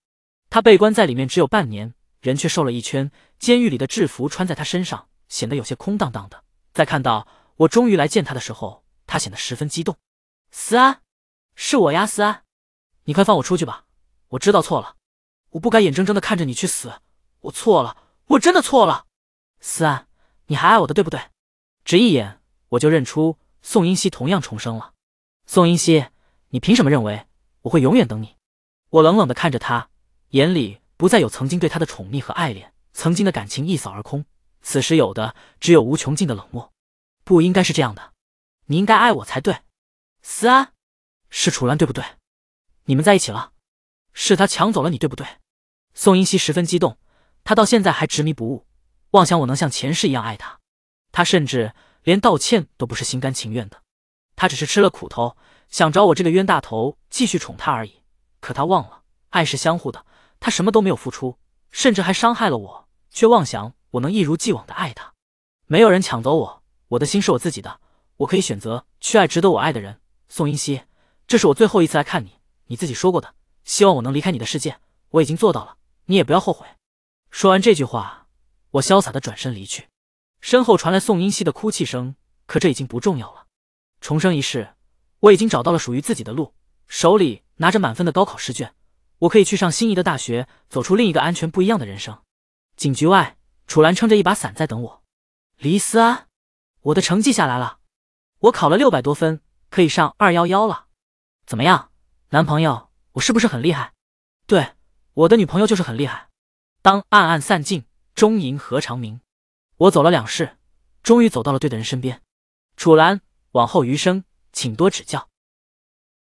他被关在里面只有半年，人却瘦了一圈，监狱里的制服穿在他身上显得有些空荡荡的。在看到我终于来见他的时候，他显得十分激动。思安，是我呀，思安，你快放我出去吧，我知道错了，我不该眼睁睁的看着你去死，我错了，我真的错了，思安，你还爱我的对不对？只一眼，我就认出宋英熙同样重生了。宋英熙。你凭什么认为我会永远等你？我冷冷的看着他，眼里不再有曾经对他的宠溺和爱恋，曾经的感情一扫而空，此时有的只有无穷尽的冷漠。不应该是这样的，你应该爱我才对。思安，是楚岚对不对？你们在一起了，是他抢走了你对不对？宋英熙十分激动，他到现在还执迷不悟，妄想我能像前世一样爱他。他甚至连道歉都不是心甘情愿的，他只是吃了苦头。想找我这个冤大头继续宠她而已，可她忘了，爱是相互的，她什么都没有付出，甚至还伤害了我，却妄想我能一如既往的爱她。没有人抢走我，我的心是我自己的，我可以选择去爱值得我爱的人。宋英熙，这是我最后一次来看你，你自己说过的，希望我能离开你的世界，我已经做到了，你也不要后悔。说完这句话，我潇洒的转身离去，身后传来宋英熙的哭泣声，可这已经不重要了，重生一世。我已经找到了属于自己的路，手里拿着满分的高考试卷，我可以去上心仪的大学，走出另一个安全不一样的人生。警局外，楚岚撑着一把伞在等我。黎思安，我的成绩下来了，我考了六百多分，可以上二幺幺了。怎么样，男朋友，我是不是很厉害？对，我的女朋友就是很厉害。当暗暗散尽，终迎何长明。我走了两世，终于走到了对的人身边。楚岚，往后余生。请多指教。